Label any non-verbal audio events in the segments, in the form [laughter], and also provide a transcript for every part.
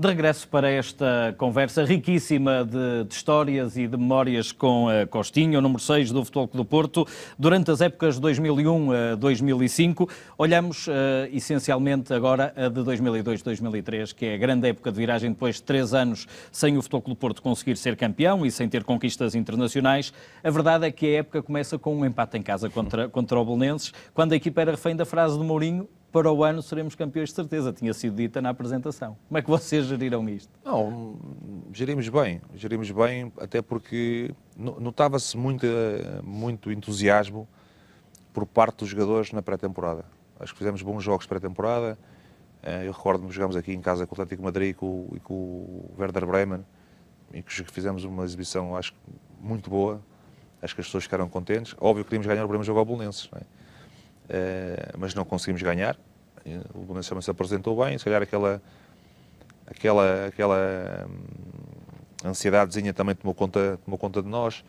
De regresso para esta conversa riquíssima de, de histórias e de memórias com a eh, Costinho, número 6 do Futebol Clube do Porto. Durante as épocas 2001 a 2005, olhamos uh, essencialmente agora a de 2002-2003, que é a grande época de viragem depois de três anos sem o Futebol Clube do Porto conseguir ser campeão e sem ter conquistas internacionais. A verdade é que a época começa com um empate em casa contra, contra o Belenenses, quando a equipa era refém da frase de Mourinho, para o ano seremos campeões de certeza, tinha sido dita na apresentação. Como é que vocês geriram isto? Não, gerimos bem, gerimos bem, até porque notava-se muito, muito entusiasmo por parte dos jogadores na pré-temporada. Acho que fizemos bons jogos pré-temporada. Eh, eu recordo-me que jogámos aqui em casa com o Atlético Madrid e com, e com o Werder Bremen e que fizemos uma exibição, acho muito boa. Acho que as pessoas ficaram contentes. Óbvio que queríamos ganhar o primeiro jogo ao Bolonenses, não é? Eh, mas não conseguimos ganhar. O Benfica se apresentou bem, se calhar aquela, aquela, aquela hum, ansiedadezinha também tomou conta, tomou conta de nós,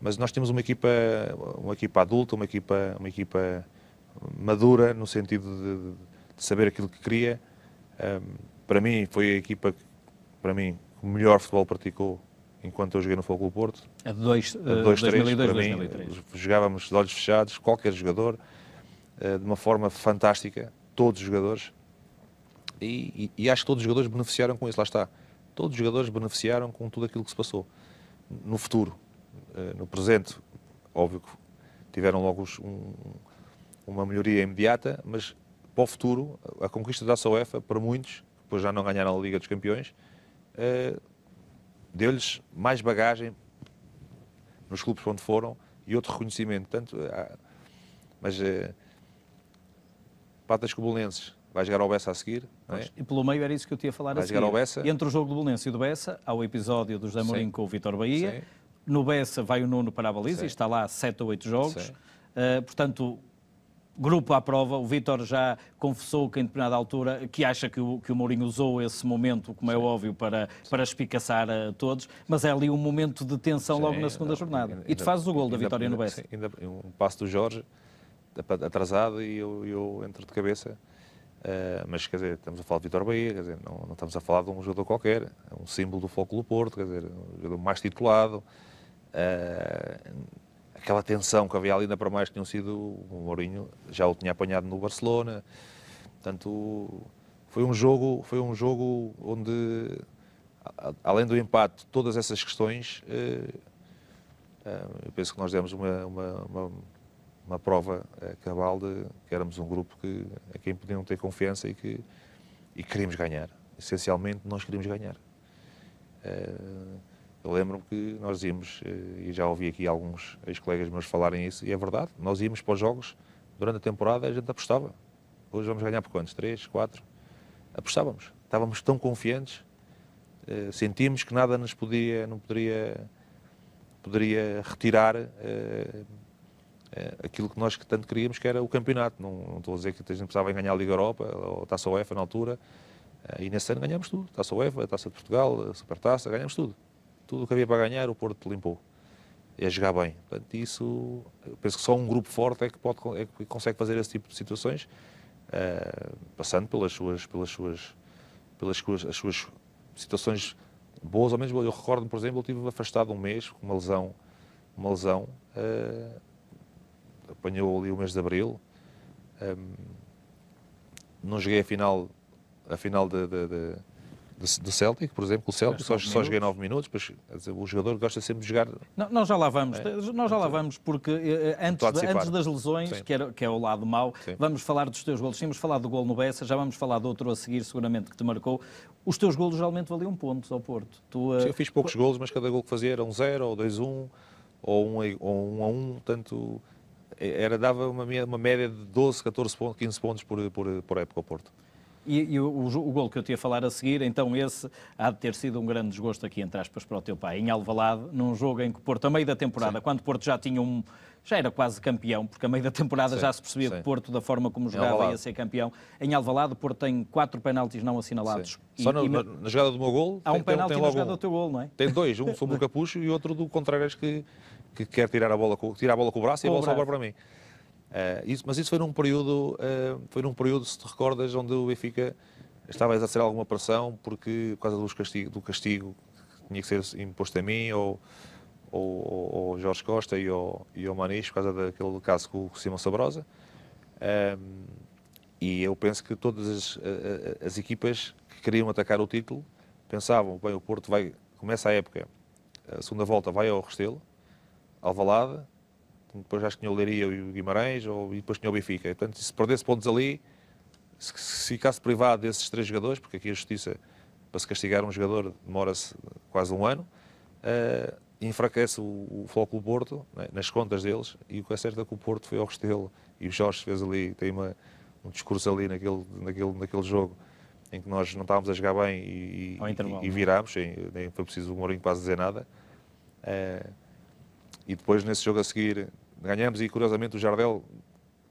mas nós temos uma equipa, uma equipa adulta, uma equipa, uma equipa madura no sentido de, de saber aquilo que queria. Hum, para mim foi a equipa que, para mim, o melhor futebol praticou enquanto eu joguei no Fogo do Porto. A de uh, 2002, 2003. jogávamos de olhos fechados, qualquer jogador. Eh, de uma forma fantástica, todos os jogadores, e, e, e, acho que todos os jogadores beneficiaram com isso, lá está. Todos os jogadores beneficiaram com tudo aquilo que se passou. No futuro, eh, no presente, óbvio que tiveram logo um, uma melhoria imediata, mas para o futuro, a conquista da UEFA, para muitos, que depois já não ganharam a Liga dos Campeões, eh, deu-lhes mais bagagem nos clubes onde foram e outro reconhecimento. Portanto, mas Patas Cobolenses vai jogar ao Bessa a seguir. É? E pelo meio era isso que eu tinha a falar vai a seguir. Ao Bessa. Entre o jogo do Bolense e do Bessa, há o episódio dos Mourinho com o Vitor Bahia. Sim. No Bessa vai o Nuno para a baliza Sim. e está lá sete ou oito jogos. Uh, portanto, grupo à prova. O Vitor já confessou que em determinada altura que acha que o, que o Mourinho usou esse momento, como é óbvio, para, para espicaçar a eh, todos, mas é ali um momento de tensão Sim, logo na segunda é, jornada. Ainda, e tu fazes o gol da vitória ainda, no Bessa. Sim, ainda, um passo do Jorge atrasado e eu, eu entro de cabeça. Uh, mas, quer dizer, estamos a falar de Vitor Bahia, quer dizer, não, não, estamos a falar de um jogador qualquer, é um símbolo do Foco do Porto, quer dizer, um jogador mais titulado. Uh, aquela tensão que havia ali, ainda para mais, tinham sido o Mourinho, já o tinha apanhado no Barcelona. Portanto, foi um jogo, foi um jogo onde, além do empate, todas essas questões, uh, eu penso que nós demos uma, uma, uma uma prova eh, cabal de que éramos um grupo que, a quem podiam ter confiança e que e queríamos ganhar. Essencialmente, nós queríamos ganhar. Eh, eu lembro-me que nós íamos, eh, e já ouvi aqui alguns ex-colegas meus falarem isso, e é verdade, nós íamos para os jogos, durante a temporada a gente apostava. Hoje vamos ganhar por quantos? Três, quatro? Apostávamos. Estávamos tão confiantes, sentimos que nada nos podia, não poderia, poderia retirar é, aquilo que nós que tanto queríamos, que era o campeonato. Não, não estou a dizer que a gente precisava em ganhar a Liga Europa ou a Taça UEFA na altura, é, e nesse ano ganhámos tudo. Taça UEFA, Taça de Portugal, Supertaça, ganhámos tudo. Tudo o que havia para ganhar, o Porto limpou. E a jogar bem. Portanto, isso, penso que só um grupo forte é que, pode, é que consegue fazer esse tipo de situações, uh, passando pelas suas, pelas suas, pelas suas, as suas situações boas ou menos boas. Eu recordo, por exemplo, eu estive afastado um mês com uma lesão, uma lesão uh, apanhou ali o mês de abril. Um, não joguei a final, a final de, de, de, de do Celtic, por exemplo. O Celtic só, só joguei 9 minutos, mas dizer, o jogador gosta sempre de jogar. Não, nós já lá vamos, é, nós já lá vamos, porque eh, eh, antes, antes das lesões, que, era, que é o lado mau, sim. vamos falar dos teus golos. Tínhamos falado do gol no Bessa, já vamos falar do outro a seguir, seguramente, que te marcou. Os teus golos geralmente valiam pontos ao Porto. Tu, eh, sim, eu fiz poucos golos, mas cada gol que fazia era um 0 ou 2-1 um, ou 1 um, ou um a 1, um, tanto. Eh, era, dava uma, uma média de 12, 14, pontos, 15 pontos por, por, por época ao Porto. E, e o, o, o gol que eu te ia falar a seguir, então esse há de ter sido um grande desgosto aqui, entre aspas, para o teu pai, em Alvalade, num jogo em que o Porto, a meio da temporada, Sim. quando o Porto já tinha um... já era quase campeão, porque a meio da temporada Sim. já se percebia Sim. que o Porto, da forma como jogava, ia ser campeão. Em Alvalade, o Porto tem quatro penaltis não assinalados. E, Só no, e... na, jogada do meu gol... Há um tem, penalti tem, na jogada um... do teu gol, não é? Tem dois, um [laughs] sobre o Capucho e outro do acho que que quer tirar a bola com, tirar a bola com o braço e a bola sobra para mim. Uh, isso, mas isso foi num período, uh, foi num período, se te recordas, onde o Benfica estava a exercer alguma pressão porque por causa dos castigo, do castigo que tinha que ser imposto a mim ou o Jorge Costa e ao, e Manis por causa daquele caso com o Simão Sabrosa. Um, eh, e eu penso que todas as, as, as, equipas que queriam atacar o título pensavam, bem, o Porto vai, começa a época, a segunda volta vai ao Restelo, Alvalade, depois acho que tinha o Leiria e o Guimarães, ou, e depois tinha o Benfica. Portanto, se perdesse pontos ali, se, se ficasse privado desses três jogadores, porque aqui a Justiça, para se castigar um jogador, demora-se quase um ano, uh, enfraquece o, o do Porto, né, nas contas deles, e o que é certo é que o Porto foi ao Restelo, e o Jorge fez ali, tem uma, um discurso ali naquele, naquele, naquele jogo, em que nós não estávamos a jogar bem e, e, e virámos, nem foi preciso o Mourinho quase dizer nada. Uh, e depois nesse jogo a seguir ganhamos e curiosamente o Jardel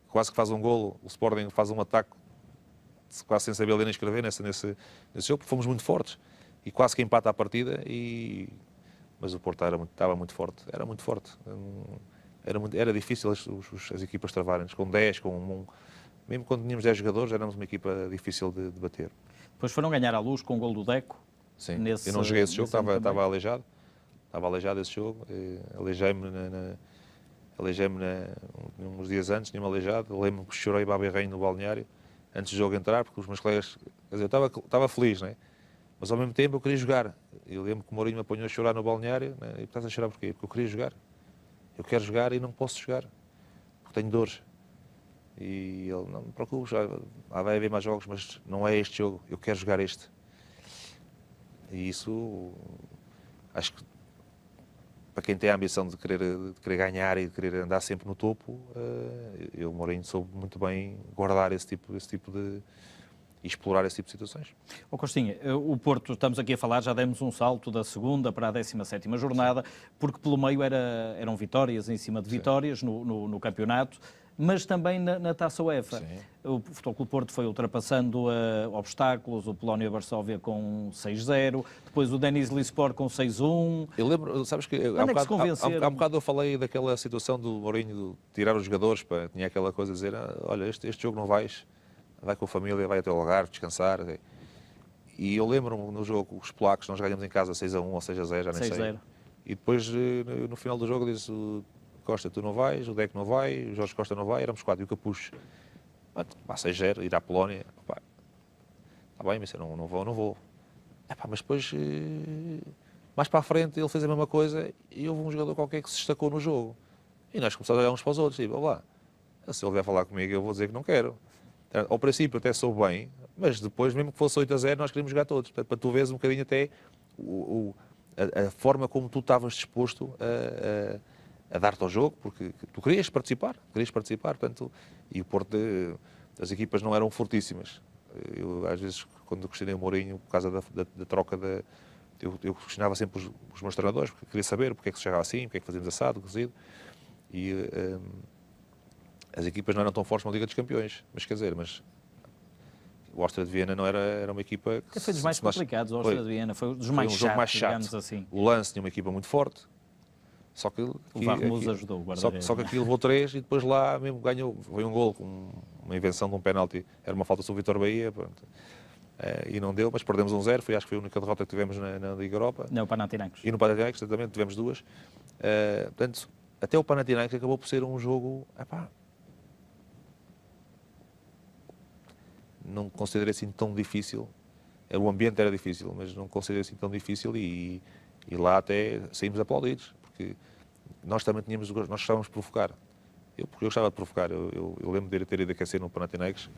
quase que faz um golo, o Sporting faz um ataque quase sem saber ler nem escrever nesse, nesse, nesse jogo, porque fomos muito fortes e quase que empata a partida e mas o Porto era muito, estava muito forte, era muito forte. Hum, era, muito, era difícil as, os, as equipas travarem-nos, com 10, com 1. Um, mesmo quando tínhamos 10 jogadores, éramos uma equipa difícil de, de bater. Depois foram ganhar à luz com o gol do Deco. Sim, nesse, eu não joguei esse jogo, estava, estava aleijado. Estava aleijado esse jogo, aleijei-me na, na aleijei-me uns dias antes, tinha-me aleijado, lembro-me que chorei rei no balneário, antes do jogo entrar, porque os meus colegas, quer dizer, eu estava, estava feliz, né? mas ao mesmo tempo eu queria jogar. Eu lembro que o Mourinho me apanhou a chorar no balneário, né? e estás a chorar porquê? Porque eu queria jogar. Eu quero jogar e não posso jogar, porque tenho dores. E ele, não me preocupes, ah, vai haver mais jogos, mas não é este jogo, eu quero jogar este. E isso, acho que para quem tem a ambição de querer, de querer ganhar e de querer andar sempre no topo, uh, eu, Mourinho, soube muito bem guardar esse tipo, esse tipo de, e explorar esse tipo de situações. O Costinha, eh, o Porto, estamos aqui a falar, já demos um salto da segunda para a 17 jornada, Sim. porque pelo meio era, eram vitórias em cima de vitórias no, no, no, campeonato mas também na, na Taça UEFA. Sim. O Futebol Clube Porto foi ultrapassando uh, obstáculos, o Polónia Varsóvia com 6-0, depois o Denis Lisport com 6-1. Eu lembro, sabes que eh, há, é um bocado, há, há, há, bocado eu falei daquela situação do Mourinho de tirar os jogadores, para, tinha aquela coisa de dizer, ah, olha, este, este jogo não vais, vai com a família, vai até o lugar, descansar. E eu lembro-me no jogo os polacos, nós ganhamos em casa 6 1 ou 6 0, já nem sei. E depois, eh, no final do jogo, disse Costa, tu não vais, o Deco não vai, o Jorge Costa não vai, éramos quatro, e o Capucho. Mas a gera, ir à Polónia, pá, está bem, mas eu não, não vou, não vou. Epá, é, mas depois, eh, mais para a frente, ele fez a mesma coisa e houve um jogador qualquer que se destacou no jogo. E nós começámos a olhar uns para os outros, tipo, lá, se ele vier falar comigo, eu vou dizer que não quero. Então, ao princípio até sou bem, mas depois, mesmo que fosse 8 a 0, nós queríamos jogar todos. Portanto, para tu veres um bocadinho até o, o, a, a, forma como tu estavas disposto a, a a dar-te ao jogo, porque tu querias participar, querias participar, portanto, e o Porto, eh, as equipas não eram fortíssimas. Eu, às vezes, quando questionei o Mourinho, por causa da, da, da troca da... Eu, eu, questionava sempre os, os meus treinadores, porque queria saber porque é que se chegava assim, porque é que fazíamos assado, cozido, e um, eh, as equipas não eram tão fortes na Liga dos Campeões, mas quer dizer, mas o Áustria de Viena não era, era uma equipa que... Foi dos mais complicados, o Áustria de Viena, foi dos mais um chato, mais chato. assim. O Lance tinha uma equipa muito forte, só que, o VAR nos ajudou, o só, só que aqui levou três e depois lá mesmo ganhou. Foi um gol com uma invenção de um penalti. Era uma falta sobre o Vitor Bahia. Pronto. Uh, e não deu, mas perdemos um zero, foi, acho que foi a única derrota que tivemos na, na Liga Europa. Não, o Panathinaikos. E no Panathinaikos também tivemos duas. Uh, portanto, até o Panathinaikos acabou por ser um jogo, epá, não considerei assim tão difícil. Eh, o ambiente era difícil, mas não considerei assim tão difícil e, e lá até saímos aplaudidos, porque nós também tínhamos, nós gostávamos de provocar. Eu, porque eu gostava de provocar. Eu, eu, eu lembro de ter ido aquecer no Panathinaikos,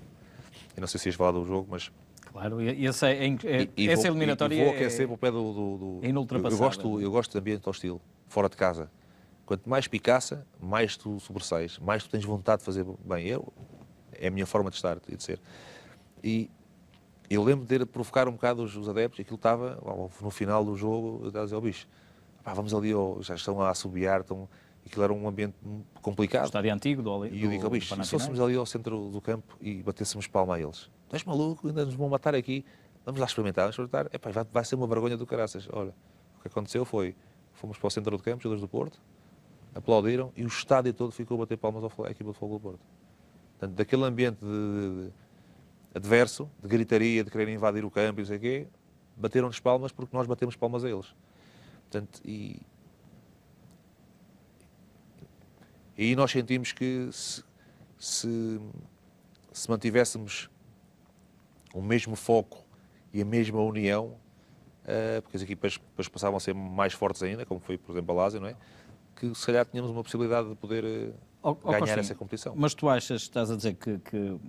e não sei se ias falar do jogo, mas... Claro, e essa, é, é, é, e, essa vou, eliminatória e, e vou é aquecer é, para o pé do... do, do é Eu gosto, eu gosto de ambiente hostil, fora de casa. Quanto mais picaça, mais tu sobressais, mais tu tens vontade de fazer bem. Eu, é a minha forma de estar e de ser. E eu lembro de provocar um bocado os, os adeptos, aquilo estava, no final do jogo, eu estava a dizer, oh, bicho, Pá, vamos ali, já estão a assobiar, estão, aquilo era um ambiente complicado. O estádio antigo do E eu digo, bicho, se fôssemos ali ao centro do campo e batêssemos palma a eles, tu és maluco, ainda nos vão matar aqui, vamos lá experimentar, vamos experimentar. Epá, vai, vai ser uma vergonha do caraças. Olha, o que aconteceu foi, fomos para o centro do campo, jogadores do Porto, aplaudiram e o estádio todo ficou a bater palmas ao, à equipa do Fogo do Porto. Portanto, daquele ambiente de, de, adverso, de gritaria, de querer invadir o campo e não sei o quê, bateram-nos palmas porque nós batemos palmas a eles. Portanto, e, e aí nós sentimos que se, se, se mantivéssemos o mesmo foco e a mesma união, uh, porque as equipas depois passavam a ser mais fortes ainda, como foi, por exemplo, a Lazio, não é? Que se calhar tínhamos uma possibilidade de poder uh, oh, ganhar essa competição. Mas tu achas, estás a dizer que, que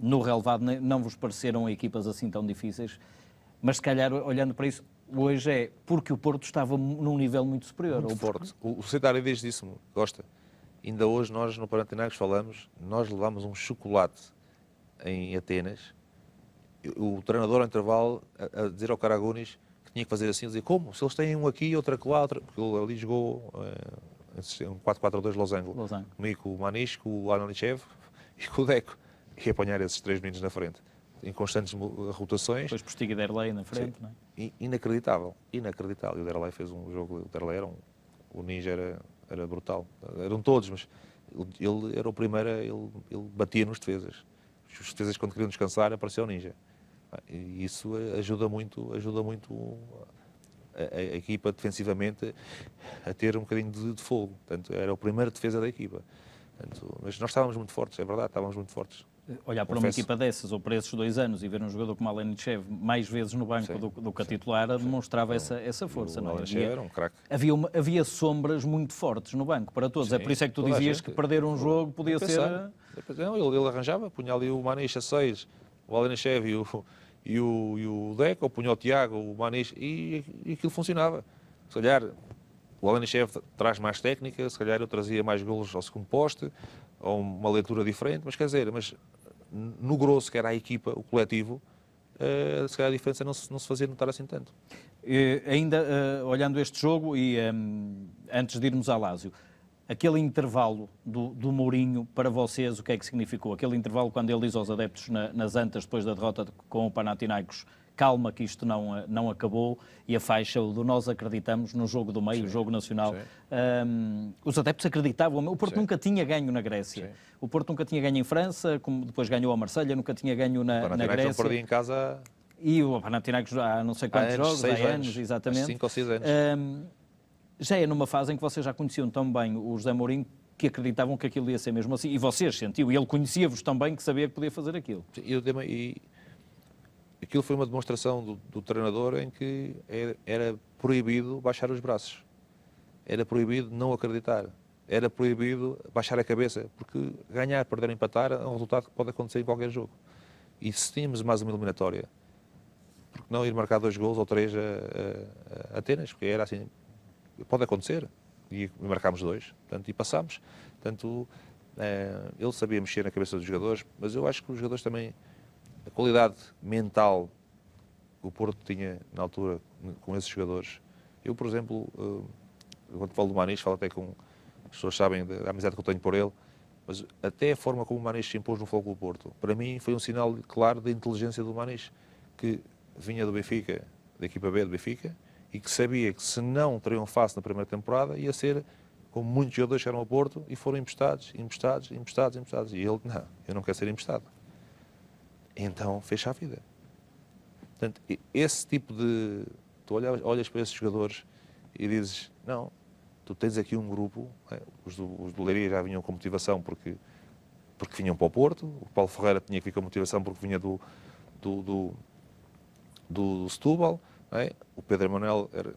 no relevado não vos pareceram equipas assim tão difíceis, mas se calhar, olhando para isso, Hoje é porque o Porto estava num nível muito superior muito ao Porto. O O, secretário diz isso, gosta. Ainda hoje nós no Parantinagos falamos, nós levámos um chocolate em Atenas, o treinador ao intervalo a, a dizer ao Caragunis que tinha que fazer assim, dizer como? Se eles têm um aqui, outro lá, porque ele ali jogou eh, é um 4-4-2 Los Angeles, Los Angeles. comigo o Manisco, o Analichev [laughs] e com o Deco, e apanhar esses três meninos na frente em constantes rotações. Depois postiga Derlei na frente, Sim. não é? Inacreditável, inacreditável. E o Derlei fez um jogo, o Derlei era um, o ninja era, era brutal. Eram todos, mas ele, era o primeiro, ele, ele batia nos defesas. Os defesas quando queriam descansar apareceu o ninja. E isso ajuda muito, ajuda muito a, a, a equipa defensivamente a ter um bocadinho de, de fogo. Portanto, era o primeiro defesa da equipa. Portanto, mas nós estávamos muito fortes, é verdade, estávamos muito fortes. Eh, olhar para uma equipa dessas ou para esses dois anos e ver um jogador como Alenichev mais vezes no banco do, do que a titular sim, demonstrava sim. Essa, essa força. O não é? havia, era um craque. Havia, uma, havia sombras muito fortes no banco para todos. é por isso é que tu dizias que perder um jogo podia ser. Não, ele, ele, arranjava, punha ali o a 6, o Alenichev e o, e o, e o Deco, punha o Tiago, o Manicha e, e aquilo funcionava. Se calhar o Alenichev traz mais técnica, se calhar eu trazia mais golos ao segundo poste ou uma leitura diferente, mas quer dizer, mas no grosso, que era a equipa, o coletivo, uh, se calhar a diferença não se, não se fazia notar assim tanto. E, ainda uh, olhando este jogo, e um, ehm, antes de irmos a Lásio, aquele intervalo do, do Mourinho, para vocês, o que é que significou? Aquele intervalo quando ele diz aos adeptos na, nas antas, depois da derrota com o Panathinaikos, calma que isto não, eh, não acabou e a faixa do nós acreditamos no jogo do meio, o jogo nacional. Um, os adeptos acreditavam, o Porto sim. nunca tinha ganho na Grécia. Sim. O Porto nunca tinha ganho em França, como depois ganhou a Marselha, nunca tinha ganho na, na Grécia. perdi em casa e o Panathinaikos há não sei quantos há anos, jogos, seis há anos, anos exatamente. Cinco ou seis anos. Um, já é numa fase em que vocês já conheciam tão bem o José Mourinho que acreditavam que aquilo ia ser mesmo assim. E vocês sentiam, e ele conhecia-vos tão bem que sabia que podia fazer aquilo. Eu, e aquilo foi uma demonstração do, do treinador em que é, era proibido baixar os braços, era proibido não acreditar, era proibido baixar a cabeça, porque ganhar, perder, empatar é um resultado que pode acontecer em qualquer jogo. E se tínhamos mais uma eliminatória, porque não ir marcar dois gols ou três a, a, a Atenas, porque era assim, pode acontecer, e marcámos dois, portanto, e passámos. Portanto, eh, ele sabia mexer na cabeça dos jogadores, mas eu acho que os jogadores também a qualidade mental que o Porto tinha na altura com esses jogadores. Eu, por exemplo, eh, quando falo do Manis, falo até com. As pessoas sabem da amizade que eu tenho por ele, mas até a forma como o Manis se impôs no Fogo do Porto, para mim foi um sinal claro da inteligência do Manis, que vinha do Benfica, da equipa B do Benfica, e que sabia que se não triunfasse na primeira temporada ia ser como muitos jogadores chegaram ao Porto e foram emprestados, emprestados, emprestados, emprestados. E ele, não, eu não quero ser emprestado então fecha a vida. Portanto, esse tipo de. Tu olhas, olhas para esses jogadores e dizes: não, tu tens aqui um grupo. É? Os, do, os do Leiria já vinham com motivação porque, porque vinham para o Porto, o Paulo Ferreira tinha que vir com motivação porque vinha do, do, do, do, do Setúbal, é? o Pedro Manuel era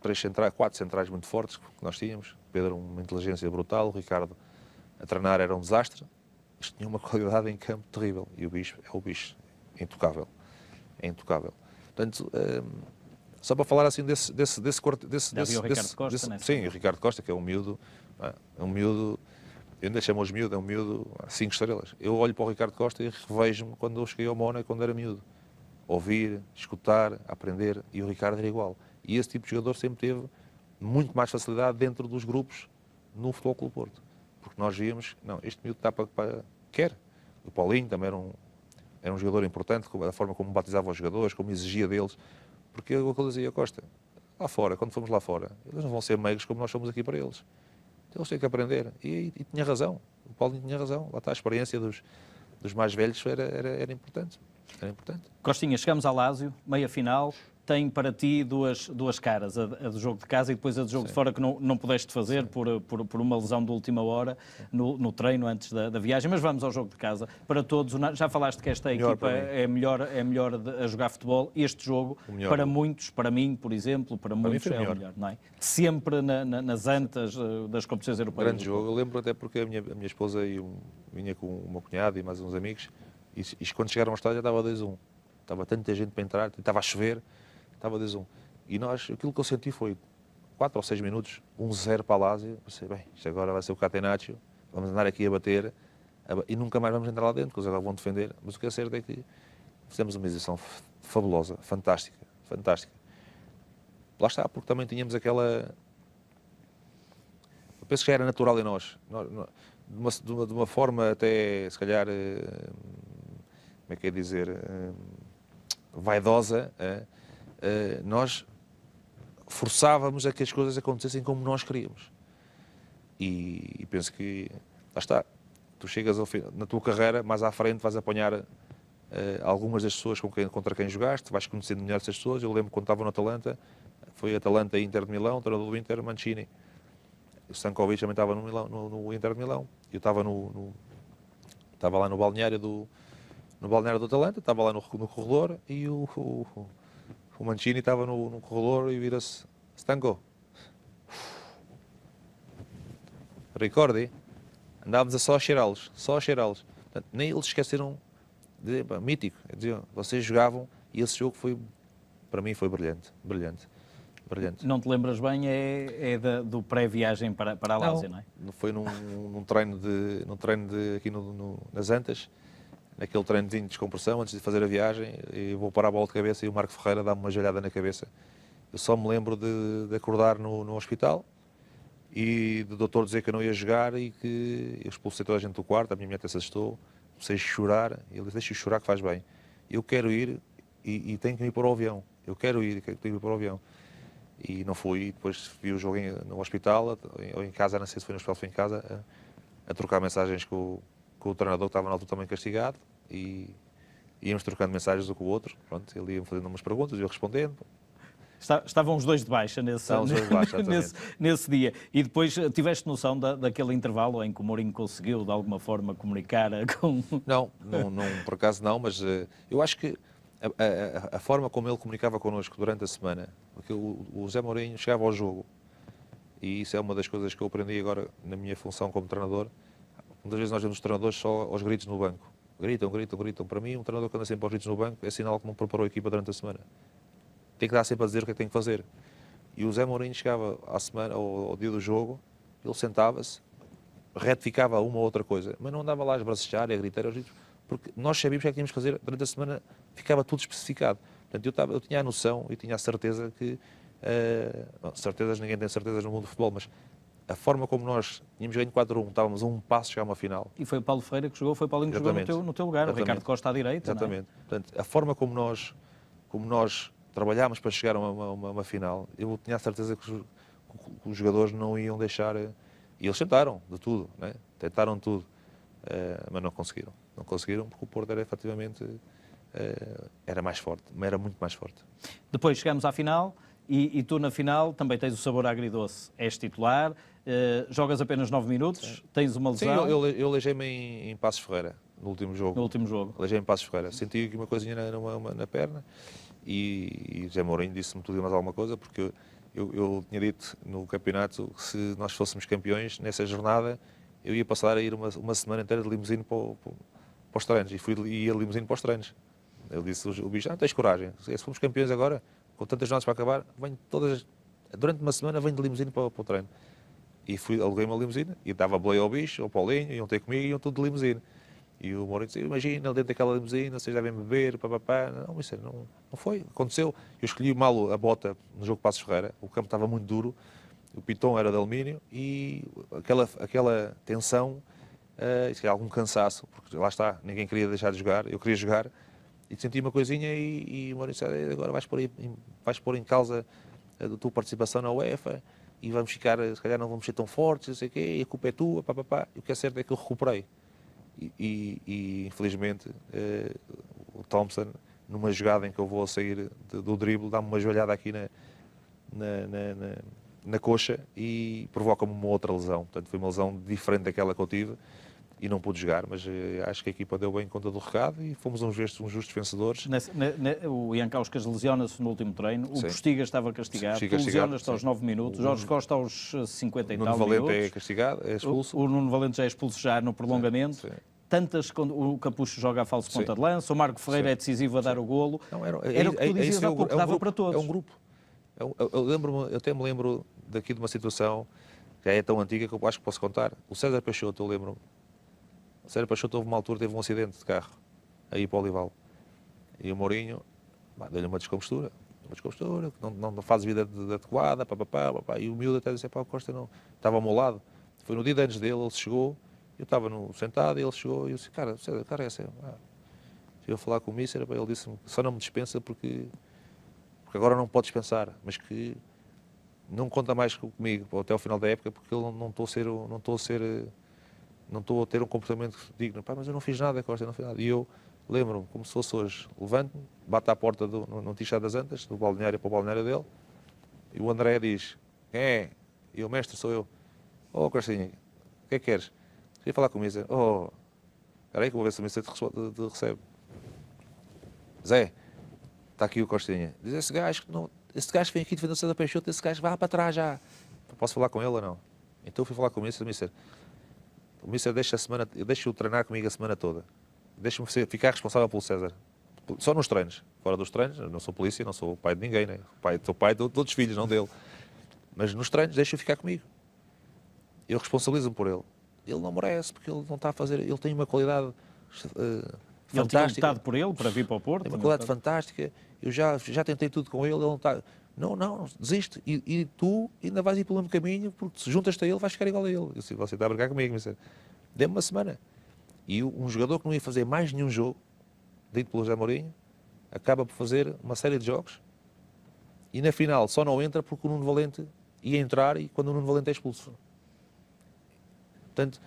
três centrais, quatro centrais muito fortes que nós tínhamos. O Pedro, uma inteligência brutal, o Ricardo a treinar era um desastre. Isto tinha uma [laughs] qualidade em campo terrível. E o bicho é o bicho. É intocável. É intocável. Portanto, hum, só para falar assim desse desse desse corte desse, desse, o Ricardo desse, Costa, desse, né? sim o Ricardo Costa que é um miúdo é? é um miúdo eu ainda chamo os miúdo é um miúdo cinco estrelas eu olho para o Ricardo Costa e revejo-me quando eu cheguei ao Mónaco quando era miúdo ouvir escutar aprender e o Ricardo era igual e esse tipo de jogador sempre teve muito mais facilidade dentro dos grupos no Futebol Clube Porto porque nós víamos, não, este miúdo está para, para quer. O Paulinho também era um, era um jogador importante, da forma como batizava os jogadores, como exigia deles, porque é o que ele dizia, Costa, lá fora, quando fomos lá fora, eles não vão ser meigos como nós somos aqui para eles. Então eles têm que aprender. E, e tinha razão, o Paulinho tinha razão. Lá está a experiência dos, dos mais velhos, era, era, era importante. Era importante. Costinha, chegamos ao Lásio, meia final, tem para ti duas, duas caras, a, a, do jogo de casa e depois a do jogo Sim. de fora, que não, não pudeste fazer por, por, por, uma lesão de última hora no, no treino antes da, da, viagem. Mas vamos ao jogo de casa. Para todos, já falaste que esta melhor equipa é melhor, é melhor de, a jogar futebol. Este jogo, para muitos, para mim, por exemplo, para, para muitos, é melhor. o melhor, não é? Sempre na, na, nas antas eh, das competições europeias. Grande jogo. Eu lembro até porque a minha, a minha esposa e um, vinha com o meu cunhado e mais uns amigos, e, e quando chegaram ao estádio já estava 2-1. Estava tanta gente para entrar, estava a chover estava 2-1. E nós, aquilo que eu senti foi 4 ou 6 minutos, 1-0 um para a Lazio. Pensei, bem, isto agora vai ser o Catenaccio, vamos andar aqui a bater e nunca mais vamos entrar lá dentro, porque os agora vão defender. Mas o que é certo é que fizemos uma exibição fabulosa, fantástica, fantástica. Lá está, porque também tínhamos aquela. Eu penso que já era natural em nós. De uma, de uma forma até, se calhar, eh, como é que é dizer, eh, vaidosa eh, eh, nós forçávamos a que as coisas acontecessem como nós queríamos. E, e penso que, lá está, tu chegas fim, na tua carreira, mais à frente vais apanhar Uh, algumas das pessoas com quem, contra quem jogaste, vais conhecendo melhor essas pessoas. Eu lembro quando estava no Atalanta, foi Atalanta e Inter de Milão, o treinador do Inter, Mancini. O Stankovic também estava no, Milão, no, no Inter de Milão. Eu estava, no, no, estava lá no balneário do, no balneário do Atalanta, estava lá no, no corredor e o, o, o Mancini estava no, no corredor e vira-se, estancou. Recorde, andávamos a só cheirá-los, só cheirá-los. Nem eles esqueceram, de, pá, mítico, é diziam, vocês jogavam e esse jogo foi, para mim, foi brilhante, brilhante. Brilhante. Não te lembras bem, é, é da, do pré-viagem para, para a Lásia, não, não é? Foi num, num, treino de, num treino de, aqui no, no, nas Antas, naquele treino de descompressão antes de fazer a viagem e vou parar a bola de cabeça e o Marco Ferreira dá-me uma gelhada na cabeça. Eu só me lembro de, de acordar no, no, hospital e do doutor dizer que eu não ia jogar e que eu expulsei toda a gente do quarto, a minha mulher até se assustou, comecei a chorar, ele disse, deixa chorar que faz bem. Eu quero ir e, e tenho que ir para o avião, eu quero ir, tenho que ir para o avião. E não fui, depois vi o jogo no hospital, ou em casa, não sei se foi no hospital ou foi em casa, a, a trocar mensagens com, com o treinador que estava na altura também castigado e íamos trocando mensagens um com o outro. Pronto, ele ia fazendo umas perguntas e eu respondendo. Estavam os dois de baixa, nesse, de baixa [laughs] nesse, nesse, dia. E depois eh, tiveste noção da, daquele intervalo em que o Mourinho conseguiu, de alguma forma, comunicar eh, [laughs] com. Não, não, não por acaso não, mas uh, eu acho que a, a, a, forma como ele comunicava connosco durante a semana, porque o, o Zé Mourinho chegava ao jogo, e isso é uma das coisas que eu aprendi agora na minha função como treinador, Muitas vezes nós vemos os treinadores só aos gritos no banco. Gritam, gritam, gritam. Para mim, um treinador que anda sempre aos gritos no banco é sinal que não preparou a equipa durante a semana. Tem que dar sempre a dizer o que é que tem que fazer. E o Zé Mourinho chegava à semana, ao, ao dia do jogo, ele sentava-se, retificava uma ou outra coisa, mas não andava lá a esbracejar e a gritar aos gritos, porque nós sabíamos o que é que tínhamos que fazer. Durante a semana ficava tudo especificado. Portanto, eu, tava, eu tinha a noção e tinha a certeza que Uh, bom, certezas, ninguém tem certezas no mundo do futebol, mas a forma como nós tínhamos ganho 4-1, estávamos a um passo chegar a uma final. E foi o Paulo Freire que jogou, foi o Paulinho que Exatamente. jogou no teu, no teu lugar, Exatamente. o Ricardo Costa à direita. É? Exatamente. É? Portanto, a forma como nós, como nós trabalhámos para chegar a uma, uma, uma final, eu tinha a certeza que os, que os, jogadores não iam deixar. E eles tentaram de tudo, né? tentaram tudo, uh, mas não conseguiram. Não conseguiram porque o Porto era efetivamente uh, era mais forte, era muito mais forte. Depois chegamos à final. E, e, tu, na final, também tens o sabor agridoce. És titular, eh, jogas apenas 9 minutos, tens uma lesão. Sim, eu, eu, me em, em Passos Ferreira, no último jogo. No último jogo. lejei me em Passos Ferreira. Senti aqui uma coisinha na, numa, uma, na perna e, e Zé Mourinho disse-me tudo e mais alguma coisa, porque eu, eu, eu tinha dito no campeonato que se nós fôssemos campeões, nessa jornada, eu ia passar a ir uma, uma semana inteira de limusine para, para, para os treinos. E fui e ia limusine para os treinos. Ele disse, o bicho, ah, tens coragem. Se fomos campeões agora, com tantas notas para acabar, venho todas, durante uma semana venho de limusine para, para o treino. E fui, aluguei uma limusina e dava boleia ao bicho, ao Paulinho, iam ter comigo e iam tudo de limusina. E o Mourinho disse, imagina, dentro daquela limusina, vocês devem beber, papapá. Não, isso não, não foi, aconteceu. Eu escolhi mal a bota no jogo Passos Ferreira, o campo estava muito duro, o piton era de alumínio e aquela, aquela tensão, uh, e algum cansaço, porque lá está, ninguém queria deixar de jogar, eu queria jogar, e senti uma coisinha e, e o Mourinho disse, agora vais pôr, em, vais pôr em causa a tua participação na UEFA, e vamos ficar, eh, se calhar não vamos ser tão fortes, não sei o quê, e a culpa é tua, pá, pá, pá. E o que é certo é que eu recuperei. E, e, e infelizmente, uh, o Thompson, numa jogada em que eu vou sair de, do drible, dá-me uma joelhada aqui na, na, na, na, na coxa e provoca-me uma outra lesão. Portanto, foi uma lesão diferente daquela que eu tive e não pude jogar, mas eh, acho que a equipa deu bem conta do recado e fomos uns justos, uns justos vencedores. Nesse, ne, ne, o Ian Kauskas lesiona-se no último treino, o sim. Postiga estava castigado, sim, castigado lesiona-se aos 9 minutos, o Jorge Costa aos 50 eh, e tal minutos. O Nuno Valente é castigado, é expulso. O, o Nuno Valente já é expulso já no prolongamento. Sim, tantas o Capucho joga a falso Sim. ponta de lança, o Marco Ferreira Sim. é decisivo a dar Sim. o golo. Não, era, era, era o que é- tu é- é dizias é, há pouco, é um dava grupo, para todos. É um grupo. É um, eu, eu, lembro eu até me lembro daqui de uma situação que é tão antiga que eu acho que posso contar. O César Peixoto, eu lembro Sérgio Pachoto houve uma altura, teve um acidente de carro aí para o Olival. E o Mourinho deu-lhe uma descompostura. Uma descompostura, não, não faz vida de, de adequada, papapá, papá. E o miúdo até disse: pá, o Costa não. Estava ao meu lado. Foi no dia de antes dele, ele chegou, eu estava no, sentado e ele chegou e eu disse: cara, Sérgio, cara, é assim. Ah. a falar com o Mícer, ele disse-me: só não me dispensa porque, porque agora não podes pensar, mas que não conta mais comigo até o final da época porque eu não estou a ser. Não estou a ser eh, não estou a ter um comportamento digno. Pá, mas eu não fiz nada, Costa, eu não fiz nada. E eu lembro-me, como se fosse hoje, levanto-me, bato à porta do, no, no Tixá das Antas, do balneário para o balneário dele, e o André diz, quem é? E o mestre sou eu. Oh, Costinha, o que é que queres? Queria falar com o Misa. Oh, espera aí que eu vou ver se o Misa te, te, te, recebe. Zé, está aqui o Costinha. Diz esse gajo, que não, esse gajo vem aqui defender o César Peixoto, esse gajo vai para trás já. Posso falar com ele ou não? Então fui falar com o Misa, o Misa o Mister deixa, a semana, deixa o treinar comigo a semana toda. Deixa-me ficar responsável pelo César. Só nos treinos. Fora dos treinos, não sou polícia, não sou pai de ninguém, né? pai, sou pai de, de outros filhos, não dele. Mas nos treinos, deixa-o ficar comigo. Eu responsabilizo-me por ele. Ele não merece, porque ele não está a fazer. Ele tem uma qualidade uh, eh, fantástica. Ele tinha por ele para vir para o Porto? Tem uma qualidade é? fantástica. Eu já, já tentei tudo com ele, ele não está não, não, desiste. E, e, tu ainda vais ir pelo mesmo caminho, porque se juntas-te a ele, vais ficar igual a ele. Eu disse, você está a brincar comigo, mas eh, dê-me uma semana. E um jogador que não ia fazer mais nenhum jogo, dito pelo José Mourinho, acaba por fazer uma série de jogos e na final só não entra porque o Nuno Valente ia entrar e quando o Nuno Valente é expulso. Portanto,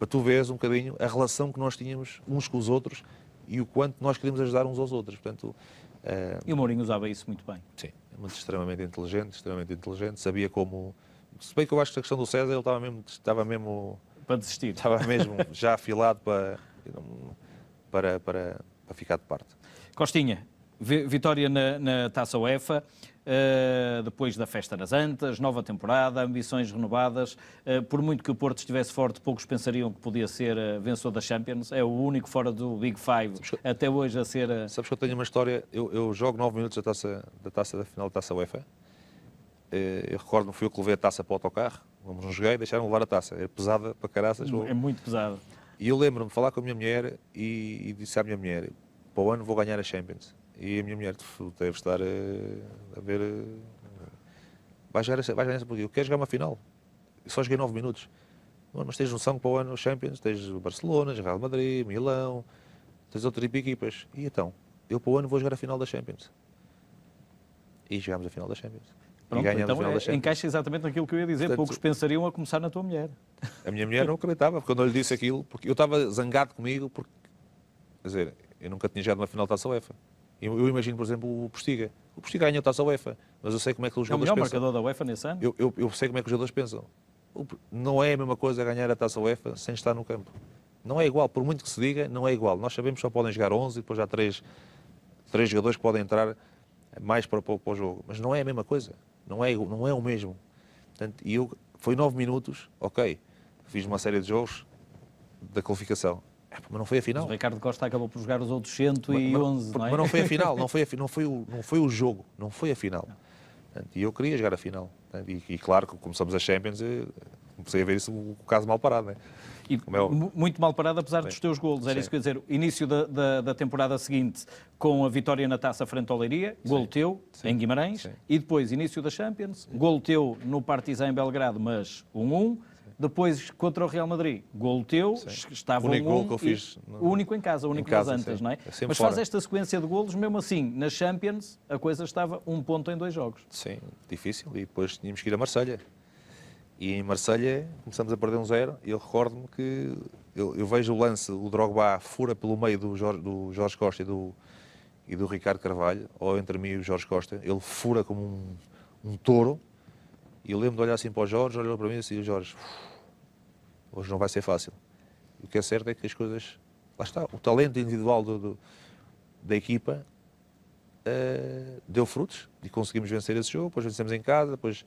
para tu veres um bocadinho a relação que nós tínhamos uns com os outros e o quanto nós queríamos ajudar uns aos outros. Portanto, uh... E o Mourinho usava isso muito bem. Sim. É muito extremamente inteligente, extremamente inteligente, sabia como... Se bem que eu acho que a questão do César, ele estava mesmo... Estava mesmo para desistir. Estava [laughs] mesmo já afilado para, para, para, para ficar de parte. Costinha, Vitória na, na Taça UEFA, uh, depois da festa nas Antas, nova temporada, ambições renovadas. Uh, por muito que o Porto estivesse forte, poucos pensariam que podia ser uh, vencedor da Champions. É o único fora do Big Five Sabes até hoje a ser. Sabes que eu tenho uma história. Eu, eu jogo 9 minutos da taça da, taça, da final da Taça UEFA. Eu recordo, não fui eu que levei a taça para o autocarro. Vamos, não joguei, deixaram levar a taça. é pesada para caraças. É muito pesada. E eu lembro-me de falar com a minha mulher e, e disse à minha mulher: para o ano vou ganhar a Champions. E a minha mulher deve estar a, ver. Vai jogar, essa, vai jogar essa porque eu quero jogar uma final. Eu só joguei 9 minutos. Mas tens noção que para o ano Champions tens Barcelona, Real Madrid, Milão, tens outras tipo equipas. E então, eu para o ano vou jogar a final da Champions. E jogámos a final da Champions. Pronto, então é, encaixa exatamente naquilo que eu ia dizer. Portanto, Poucos pensariam a começar na tua mulher. A minha mulher não acreditava, porque eu lhe disse aquilo, porque eu estava zangado comigo, porque, quer dizer, eu nunca tinha jogado uma final da UEFA. Eu, eu imagino, por exemplo, o Postiga. O Postiga ganha a taça UEFA, mas eu sei como é que os jogadores pensam. É o melhor pensam. marcador da UEFA nesse ano? Eu, eu, eu, sei como é que os jogadores pensam. Não é a mesma coisa ganhar a taça UEFA sem estar no campo. Não é igual, por muito que se diga, não é igual. Nós sabemos que só podem jogar 11 e depois há 3, três jogadores que podem entrar mais para para o jogo. Mas não é a mesma coisa. Não é, não é o mesmo. Portanto, eu, foi 9 minutos, ok. Fiz uma série de jogos da qualificação é, mas não foi a final. Mas Ricardo Costa acabou por jogar os outros 111, mas, mas, não é? Mas não foi a final, não [laughs] foi, a, não foi, o, não foi o jogo, não foi a final. E eu queria jogar a final. E, e claro, começamos a Champions, eh, comecei a ver isso o caso mal parado, né? E é Muito mal parado, apesar Sim. dos teus golos. Era Sim. isso que eu ia dizer. Início da, da, da, temporada seguinte, com a vitória na taça frente ao Leiria, golo teu Sim. em Guimarães. E depois, início da Champions, golo teu no Partizan em Belgrado, mas 1-1. Um -um. Depois, contra o Real Madrid, gol teu, Sim. estava o único um, gol que eu fiz. O único em casa, o único em casa, Antas, não é? é Mas fora. faz esta sequência de golos, mesmo assim, na Champions, a coisa estava um ponto em dois jogos. Sim, difícil. E depois tínhamos que ir a Marselha E em Marselha começamos a perder um zero. e Eu recordo-me que eu, eu, vejo o lance, o Drogba fura pelo meio do Jorge, do Jorge Costa e do, e do Ricardo Carvalho, ou entre mim e o Jorge Costa, ele fura como um, um touro. E eu lembro de olhar assim para o Jorge, olhou para mim e disse: Jorge, uf, Hoje não vai ser fácil. O que é certo é que as coisas. Lá está. O talento individual do, do, da equipa uh, deu frutos e conseguimos vencer esse jogo. Depois vencemos em casa, depois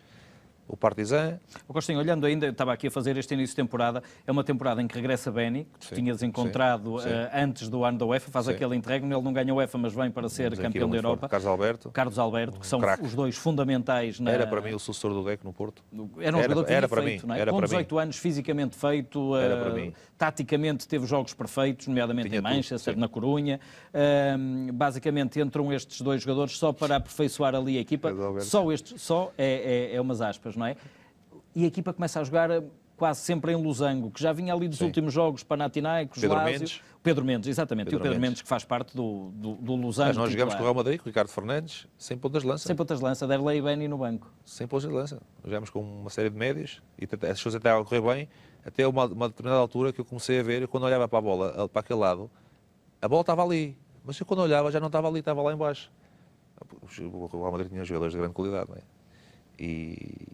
o Partizan. O Costinho, olhando ainda, estava aqui a fazer este início de temporada, é uma temporada em que regressa Beni, que tu tinhas encontrado sim, sim. Uh, eh, antes do ano da UEFA, faz sim. aquele interregno ele não ganha a UEFA, mas vem para ser Temos campeão da Europa. Carlos Alberto. Carlos Alberto, que são crack. os dois fundamentais na... Era para mim o sucessor do Deco no Porto. Era um era, jogador era, para feito, mim, é? era Com 18 mim. anos, fisicamente feito, uh, taticamente teve jogos perfeitos, nomeadamente Tinha em Manchester, na Corunha. Uh, basicamente entram estes dois jogadores só para aperfeiçoar ali a equipa. Só este, só é, é, é umas aspas não é? E a equipa começa a jogar eh, quase sempre em losango, que já vinha ali dos Sim. últimos jogos, Panathinaikos, Pedro Lásio, Mendes. Pedro Mendes, exatamente. Pedro e o Pedro Mendes. Mendes, que faz parte do, do, do losango. Mas nós jogamos com o Real Madrid, com o Ricardo Fernandes, sem pontas de lança. Sem pontas de lança, Derlei e Beni no banco. Sem pontas de lança. Jogámos com uma série de médias, e as coisas até a correr bem, até uma, uma determinada altura que eu comecei a ver, quando olhava para a bola, para aquele lado, a bola estava ali, mas eu quando olhava já não estava ali, estava lá embaixo. O Real Madrid tinha jogadores de grande qualidade, não é? E,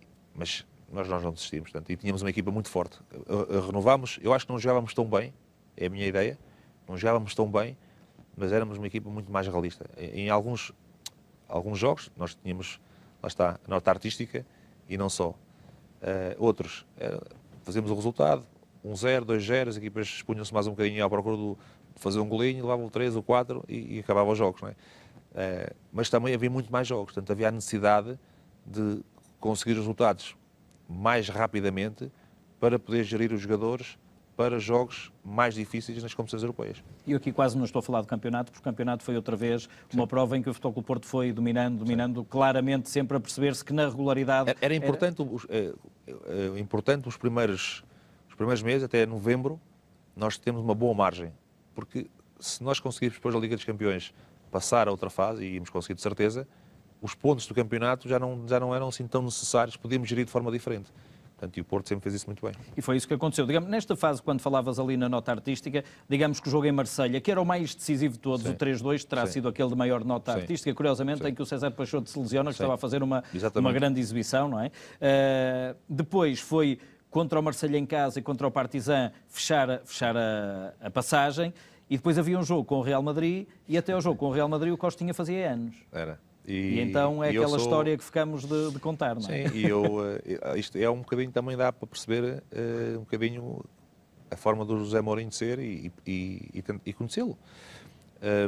mas nós, nós não desistimos, portanto, e tínhamos uma equipa muito forte. Eh, eh, renovámos, eu acho que não jogávamos tão bem, é a minha ideia, não jogávamos tão bem, mas éramos uma equipa muito mais realista. Em, alguns, alguns jogos, nós tínhamos, lá está, nota artística e não só. Uh, outros, uh, fazíamos o resultado, 1-0, um 2-0, as equipas expunham-se mais um bocadinho à procura do, de fazer um golinho, levavam o 3 ou 4 e, e acabavam os jogos. Não é? Uh, mas também havia muito mais jogos, portanto havia a necessidade de conseguir resultados mais rapidamente para poder gerir os jogadores para jogos mais difíceis nas competições europeias. E eu aqui quase não estou a falar do campeonato, porque o campeonato foi outra vez uma Sim. prova em que o Futebol Clube Porto foi dominando, dominando, Sim. claramente sempre a perceber-se que na regularidade... Era, importante, era... Os, é, é, importante os, primeiros, os primeiros meses, até novembro, nós temos uma boa margem, porque se nós conseguirmos depois da Liga dos Campeões passar a outra fase, e íamos conseguir de certeza, os pontos do campeonato já não, já não eram assim tão necessários, podíamos gerir de forma diferente. Portanto, e o Porto sempre fez isso muito bem. E foi isso que aconteceu. Digamos, nesta fase, quando falavas ali na nota artística, digamos que o jogo em Marselha, que era o mais decisivo de todos, Sim. o 3-2, terá Sim. sido aquele de maior nota Sim. artística, curiosamente, em que o César Pachot se lesiona, que estava a fazer uma, uma grande exibição, não é? Uh, depois foi contra o Marselha em casa e contra o Partizan fechar, fechar a, a passagem, e depois havia um jogo com o Real Madrid, e até o jogo com o Real Madrid o Costinha fazia anos. Era. E, e, então é aquela sou... história que ficamos de, de, contar, não é? Sim, e eu, eh, eh, isto é um bocadinho também dá para perceber uh, um bocadinho a forma do José Mourinho ser e, e, e conhecê-lo.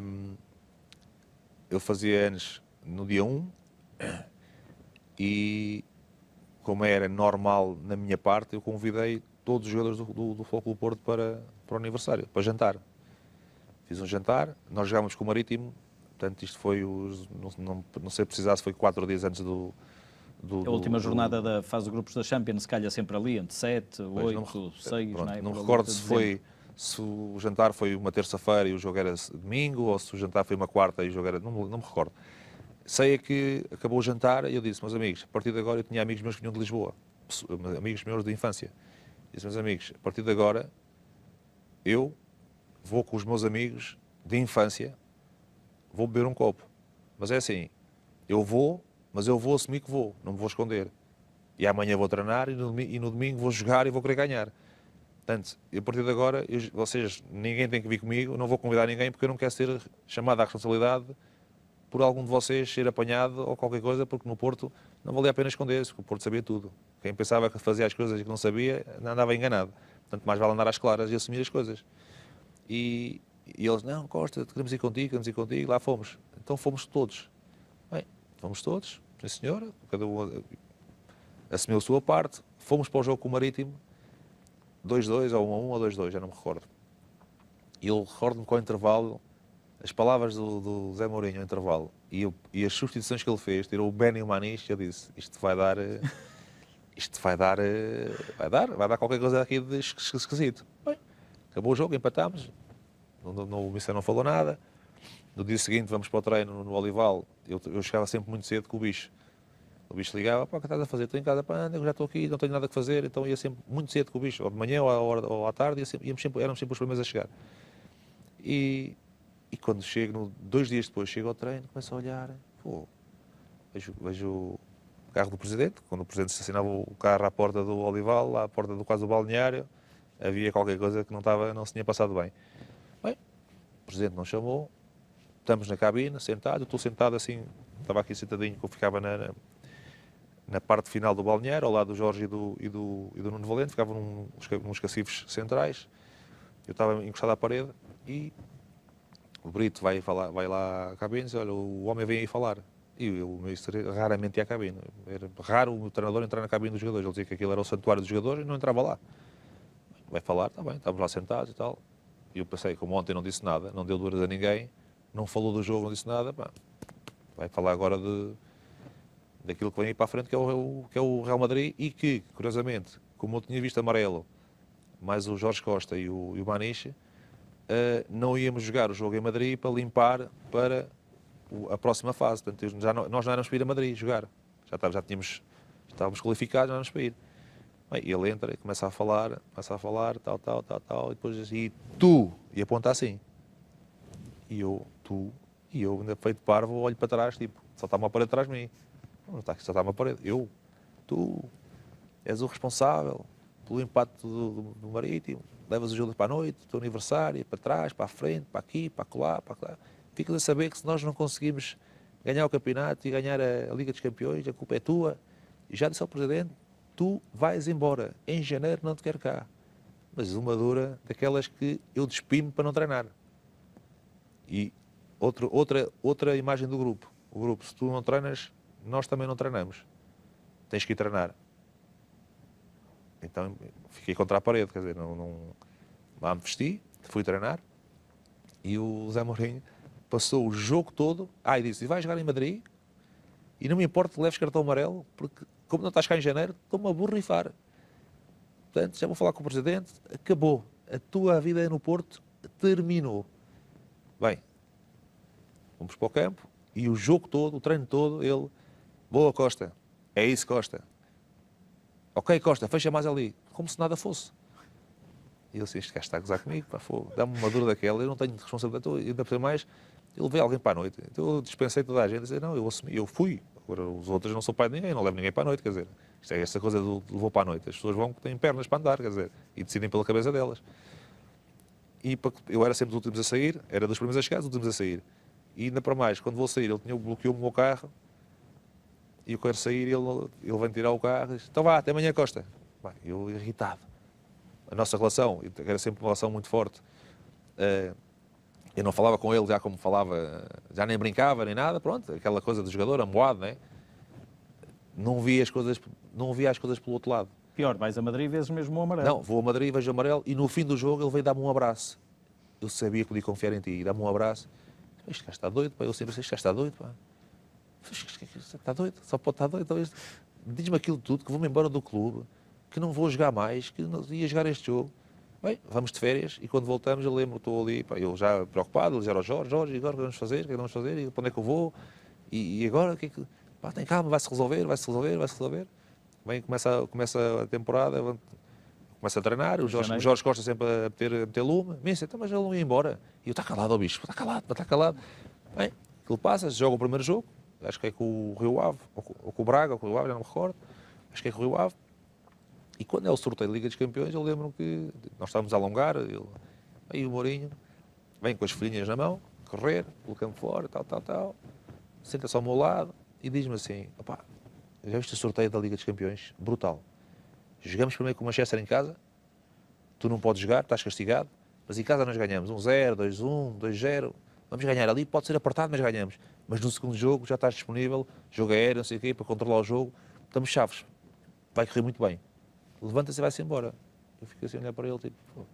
Um, eu fazia anos no dia 1 e, como era normal na minha parte, eu convidei todos os jogadores do, do, do Foco do Porto para, para o aniversário, para jantar. Fiz um jantar, nós jogámos com o Marítimo Portanto, isto foi, os, não, não, não sei precisar se foi quatro dias antes do, do, a última do, jornada do... da fase de grupos da Champions, se calha sempre ali, entre sete pois, seis não, 6, pronto, não, é? não recordo se foi se o jantar foi uma terça-feira e o jogo era domingo, ou se o jantar foi uma quarta e o jogo era. Não, não me recordo. Sei é que acabou o jantar e eu disse, meus amigos, a partir de agora eu tinha amigos meus que vinham de Lisboa, amigos meus de infância. disse, meus amigos, a partir de agora eu vou com os meus amigos de infância vou beber um copo. Mas é assim, eu vou, mas eu vou assumir que vou, não me vou esconder. E amanhã vou treinar e no, domingo, e no domingo vou jogar e vou querer ganhar. Portanto, a partir de agora, eu, vocês, ninguém tem que vir comigo, não vou convidar ninguém porque eu não quero ser chamado à responsabilidade por algum de vocês ser apanhado ou qualquer coisa, porque no Porto não valia a pena esconder-se, porque o Porto sabia tudo. Quem pensava que fazia as coisas e que não sabia, andava enganado. Portanto, mais vale andar às claras e assumir as coisas. E, e eles, não, Costa, queremos ir contigo, queremos ir contigo, lá fomos. Então fomos todos. Bem, fomos todos, sim senhora, cada um eh, assumiu a sua parte, fomos para o jogo com o Marítimo, 2-2 ou 1-1 ou 2-2, já não me recordo. E eu recordo-me com o intervalo, as palavras do, do Zé Mourinho o intervalo e, eu, e, as substituições que ele fez, tirou o Benny e o Maniche, eu disse, isto vai dar... Eh, [laughs] isto vai dar, eh, vai dar, vai dar qualquer coisa aqui de esquisito. Bem, acabou o jogo, empatámos, não, não, o Ministério não falou nada. No dia seguinte vamos para o treino no Olival, eu, eu chegava sempre muito cedo com o bicho. O bicho ligava, pá, o que estás a fazer? Estou em casa, pá, anda, já estou aqui, não tenho nada a fazer, então ia sempre muito cedo com o bicho, ou de manhã ou à, hora, ou à tarde, sempre, íamos sempre, éramos sempre os primeiros a chegar. E, e quando chego, no, dois dias depois, chego ao treino, começo a olhar, pô, vejo, vejo o carro do Presidente, quando o Presidente assinava o carro à porta do Olival, à porta do quase do balneário, havia qualquer coisa que não, estava, não se tinha passado bem o presidente não chamou, estamos na cabina, sentado, eu estou sentado assim, estava aqui sentadinho, que eu ficava na, na parte final do balneário, ao lado do Jorge e do, e do, e do Nuno Valente, ficava num, nos cacifes centrais, eu estava encostado à parede e o Brito vai, falar, vai lá à cabine e diz, olha, o homem vem aí falar. E o ministro raramente ia à cabine. Era raro o treinador entrar na cabine dos jogadores. Ele dizia que aquilo era o santuário dos jogadores e não entrava lá. Vai falar, está bem, estamos lá sentados e tal eu pensei, como ontem não disse nada, não deu duras a ninguém, não falou do jogo, não disse nada, pá, vai falar agora de, daquilo que vem aí para a frente, que é, o, é que é o Real Madrid, e que, curiosamente, como eu tinha visto amarelo, mais o Jorge Costa e o, e o Maniche, uh, não íamos jogar o jogo em Madrid para limpar para o, a próxima fase. Portanto, já não, nós não éramos para ir a Madrid jogar. Já, estávamos, já tínhamos, estávamos qualificados, não éramos para ir ele entra e começa a falar, começa a falar, tal, tal, tal, tal, e depois diz, assim, e tu? E aponta assim. E eu, tu, e eu, ainda feito parvo, olho para trás, tipo, só está uma parede atrás de mim. Não está aqui, só está uma parede. Eu, tu, és o responsável pelo impacto do, do marítimo, levas o Júlio para a noite, o teu aniversário, para trás, para a frente, para aqui, para lá, para lá. Ficas a saber que se nós não conseguimos ganhar o campeonato e ganhar a, a Liga dos Campeões, a culpa é tua. E já disse ao Presidente, tu vais embora, em janeiro não te quero cá. Mas uma dura daquelas que eu despimo para não treinar. E outro, outra, outra imagem do grupo. O grupo, se tu não treinas, nós também não treinamos. Tens que ir treinar. Então fiquei contra a parede, quer dizer, não, não... lá me vesti, fui treinar e o Zé Mourinho passou o jogo todo. Ah, e disse: e vai jogar em Madrid e não me importa que leves cartão amarelo, porque como não estás cá em janeiro, estou-me a borrifar. Portanto, já vou falar com o Presidente, acabou. A tua vida no Porto terminou. Bem, vamos para o campo e o jogo todo, o treino todo, ele, boa Costa, é isso Costa. Ok Costa, fecha mais ali, como se nada fosse. E ele disse, este gajo está a gozar comigo, pá, fogo, dá-me uma dura daquela, eu não tenho responsabilidade, então, ainda por mais, ele veio alguém para a noite. Então eu dispensei toda a gente, dizer não, eu, assumi, eu fui, Agora, os outros não são pai de ninguém, não levam ninguém para a noite, quer dizer. Isto é esta coisa do levou para a noite. As pessoas vão que têm pernas para andar, quer dizer, e decidem pela cabeça delas. E eu era sempre dos últimos a sair, era dos primeiros a chegar, dos últimos a sair. E ainda para mais, quando vou sair, ele tinha, bloqueou-me o meu carro, e eu quero sair, ele, ele vem tirar o carro, e diz, então vá, até amanhã, Costa. Eu irritado. A nossa relação, era sempre uma relação muito forte. Uh, eu não falava com ele já como falava, já nem brincava nem nada, pronto, aquela coisa de jogador, amoado, não é? Não via as coisas, não via as coisas pelo outro lado. Pior, vais a Madrid e vês mesmo o amarelo. Não, vou a Madrid e vejo o amarelo e no fim do jogo ele veio dar-me um abraço. Eu sabia que podia confiar em ti e dá-me um abraço. Este gajo está doido, pá. Eu sempre disse, este gajo está doido, pá. É está doido, só pode estar doido. Diz-me aquilo tudo, que vou-me embora do clube, que não vou jogar mais, que não ia jogar este jogo. Bem, vamos de férias e quando voltamos eu lembro, estou ali, pá, eu já preocupado, ligar ao Jorge, Jorge, agora o que vamos fazer? O é que vamos fazer? E para onde é que eu vou? E, e agora o que é que. Pá, tem calma, vai-se resolver, vai-se resolver, vai-se resolver. Bem, começa, começa a temporada, começa a treinar, o Jorge, o Jorge Costa sempre a meter, a meter lume, Missa, então, mas ele não ia embora. E eu, está calado, o bicho, está calado, está calado. Bem, aquilo passa, joga o primeiro jogo, acho que é com o Rio Ave, ou com, ou com o Braga, ou com o Rio Ave, já não me recordo, acho que é com o Rio Ave. E quando é o sorteio da Liga dos Campeões, eu lembro que nós estávamos a alongar, aí o Mourinho vem com as folhinhas na mão, correr pelo campo fora, tal, tal, tal, senta-se ao meu lado e diz-me assim: opá, já viste o sorteio da Liga dos Campeões? Brutal. Jogamos primeiro com o Manchester em casa, tu não podes jogar, estás castigado, mas em casa nós ganhamos 1-0, 2-1, 2-0. Vamos ganhar ali, pode ser apertado, mas ganhamos. Mas no segundo jogo já estás disponível, jogo aéreo, não sei o quê, para controlar o jogo, estamos chaves. Vai correr muito bem levanta-se e vai-se embora. Eu fico assim a olhar para ele, tipo, Pô,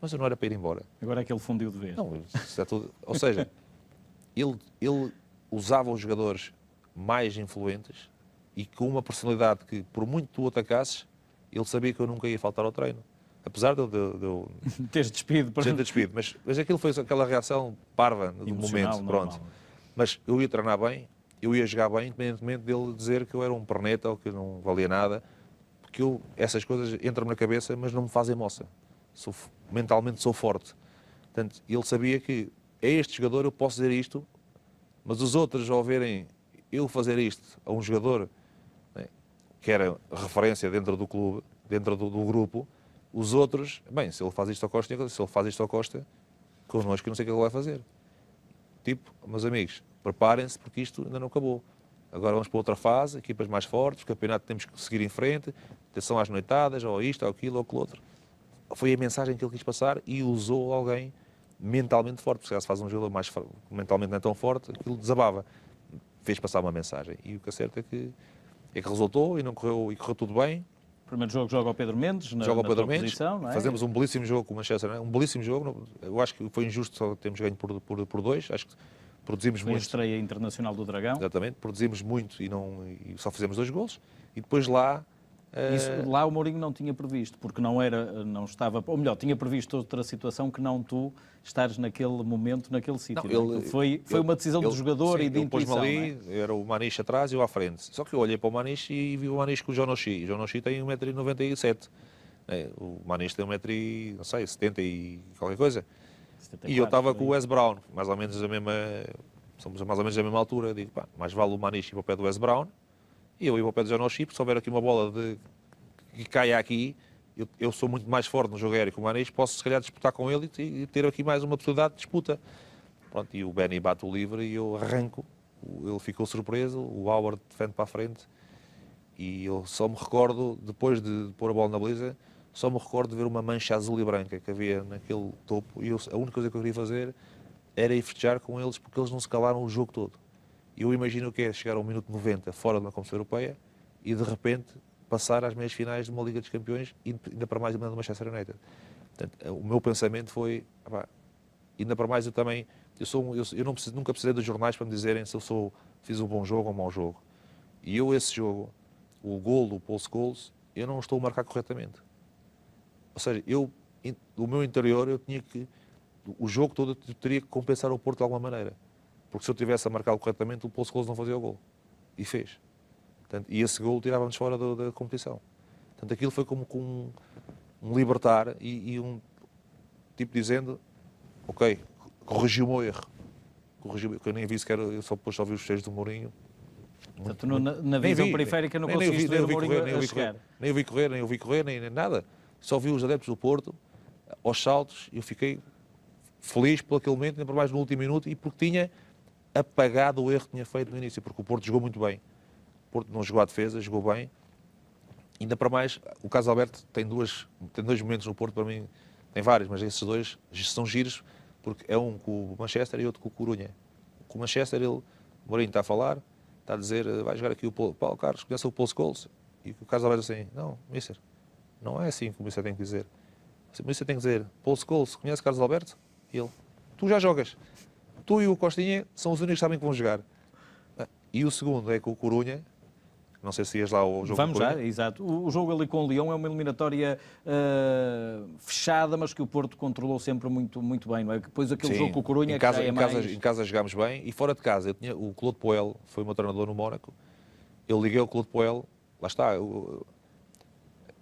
mas eu não era para ir embora. Agora é que ele fundiu de vez. Não, é tudo... ou seja, [laughs] ele, ele usava os jogadores mais influentes e com uma personalidade que, por muito tu atacasses, ele sabia que eu nunca ia faltar ao treino. Apesar de eu. De, de eu... [laughs] Teres despido, por exemplo. despido, mas, mas aquilo foi aquela reação parva do Emocional, momento, pronto. Normal. Mas eu ia treinar bem, eu ia jogar bem, independentemente dele dizer que eu era um perneta ou que eu não valia nada que eu, essas coisas entram na cabeça, mas não me fazem moça. Sou, mentalmente sou forte. Portanto, ele sabia que a este jogador eu posso dizer isto, mas os outros ao verem eu fazer isto a um jogador né, que era referência dentro do clube, dentro do, do, grupo, os outros, bem, se ele faz isto ao Costa, se ele faz isto ao Costa, connosco não sei o é que ele vai fazer. Tipo, meus amigos, preparem-se porque isto ainda não acabou. Agora vamos para outra fase, equipas mais fortes, o campeonato temos que seguir em frente, atenção às noitadas, ou isto, ou aquilo, ou aquilo outro. Foi a mensagem que ele quis passar e usou alguém mentalmente forte, porque se faz um jogador mais mentalmente não é tão forte, aquilo desabava. Fez passar uma mensagem. E o que é certo é que, é que resultou e, não correu, e correu tudo bem, primeiro jogo joga o Pedro Mendes na, joga o Pedro Mendes, posição, é? Fazemos um belíssimo jogo com o Manchester, é? um belíssimo jogo. Eu acho que foi injusto só termos ganho por, por, por dois. Acho que Produzimos Foi muito. a estreia internacional do Dragão. Exatamente, produzimos muito e, não, e só fizemos dois gols. E depois lá eh, isso, lá o Mourinho não tinha previsto, porque não era, não estava, ou melhor, tinha previsto outra situação que não tu estares naquele momento, naquele sítio. Não, é? ele, então foi foi ele, uma decisão ele, do jogador sim, e de ele intuição. ali, é? era o Maniche atrás e eu à frente. Só que eu olhei para o Maniche e vi o Maniche com o Jonoshi. O Jonoshi tem 1,97m. Né? O Maniche tem 1,70m não sei, e qualquer coisa. 74, e eu estava né? com o Wes Brown, mais ou menos a mesma. Somos mais ou menos a mesma altura. Digo, pá, mais vale o Maniche ir para o pé do Wes Brown e eu ir para o pé do John Chip. se houver aqui uma bola de, que caia aqui, eu, eu, sou muito mais forte no jogo aéreo que o Maniche, posso se calhar disputar com ele e, e, ter aqui mais uma possibilidade de disputa. Pronto, e o Benny bate o livre e eu arranco. Ele ficou surpreso, o Howard defende para a frente e eu só me recordo, depois de pôr a bola na blusa só me recordo de ver uma mancha azul e branca que havia naquele topo e eu, a única coisa que eu queria fazer era ir festejar com eles porque eles não se calaram o jogo todo. Eu imagino que é chegar ao minuto 90 fora de uma competição europeia e de repente passar às meias finais de uma Liga dos Campeões e ainda para mais uma do Manchester United. Portanto, eh, o meu pensamento foi, ainda para mais eu também, eu, sou, eu, eu não preciso, nunca precisei dos jornais para me dizerem se eu sou, fiz um bom jogo ou um mau jogo. E eu esse jogo, o gol o Paul Scholes, eu não estou a marcar corretamente. Ou seja, eu, o meu interior, eu tinha que. O jogo todo eu teria que compensar o Porto de alguma maneira. Porque se eu tivesse a marcar corretamente, o Poço Close não fazia o gol. E fez. Portanto, e esse gol tirava-nos fora do, da competição. Portanto, aquilo foi como, como um, libertar e, e, um tipo dizendo: Ok, corrigiu o meu erro. Corrigiu, que eu nem vi sequer, eu só depois só vi os fecheiros do Mourinho. Portanto, na, na visão vi, periférica não nem, conseguiste nem, vi, ver o Mourinho correr, nem, a vi correr, nem, vi correr, nem vi correr, nem, nem nada só vi os adeptos do Porto aos saltos e eu fiquei feliz por aquele momento, ainda por mais no último minuto, e porque tinha apagado o erro que tinha feito no início, porque o Porto jogou muito bem. O Porto não jogou à defesa, jogou bem. Ainda para mais, o caso Alberto tem, duas, tem dois momentos no Porto, para mim tem vários, mas esses dois são giros, porque é um com o Manchester e outro com o Corunha. Com o Manchester, ele, o Mourinho está a falar, está a dizer, vai jogar aqui o Paulo, Paulo Carlos, conhece o Paulo Scholes, e o caso Alberto assim, não, mister, não é assim que o Missa tem que dizer. Assim o Missa tem que dizer, Paulo Scholes, conhece Carlos Alberto? E ele, tu já jogas. Tu e o Costinha são os únicos que sabem que vão jogar. E o segundo é que o Corunha, não sei se ias lá ao jogo Vamos já, exato. O, jogo ali com o Leão é uma eliminatória uh, fechada, mas que o Porto controlou sempre muito, muito bem, não é? Depois aquele Sim. jogo com o Corunha em casa, é em, mais... em casa jogámos bem e fora de casa. Eu tinha, o Claude Poel foi o meu treinador no Mónaco. Eu liguei ao Claude Poel, lá está, eu,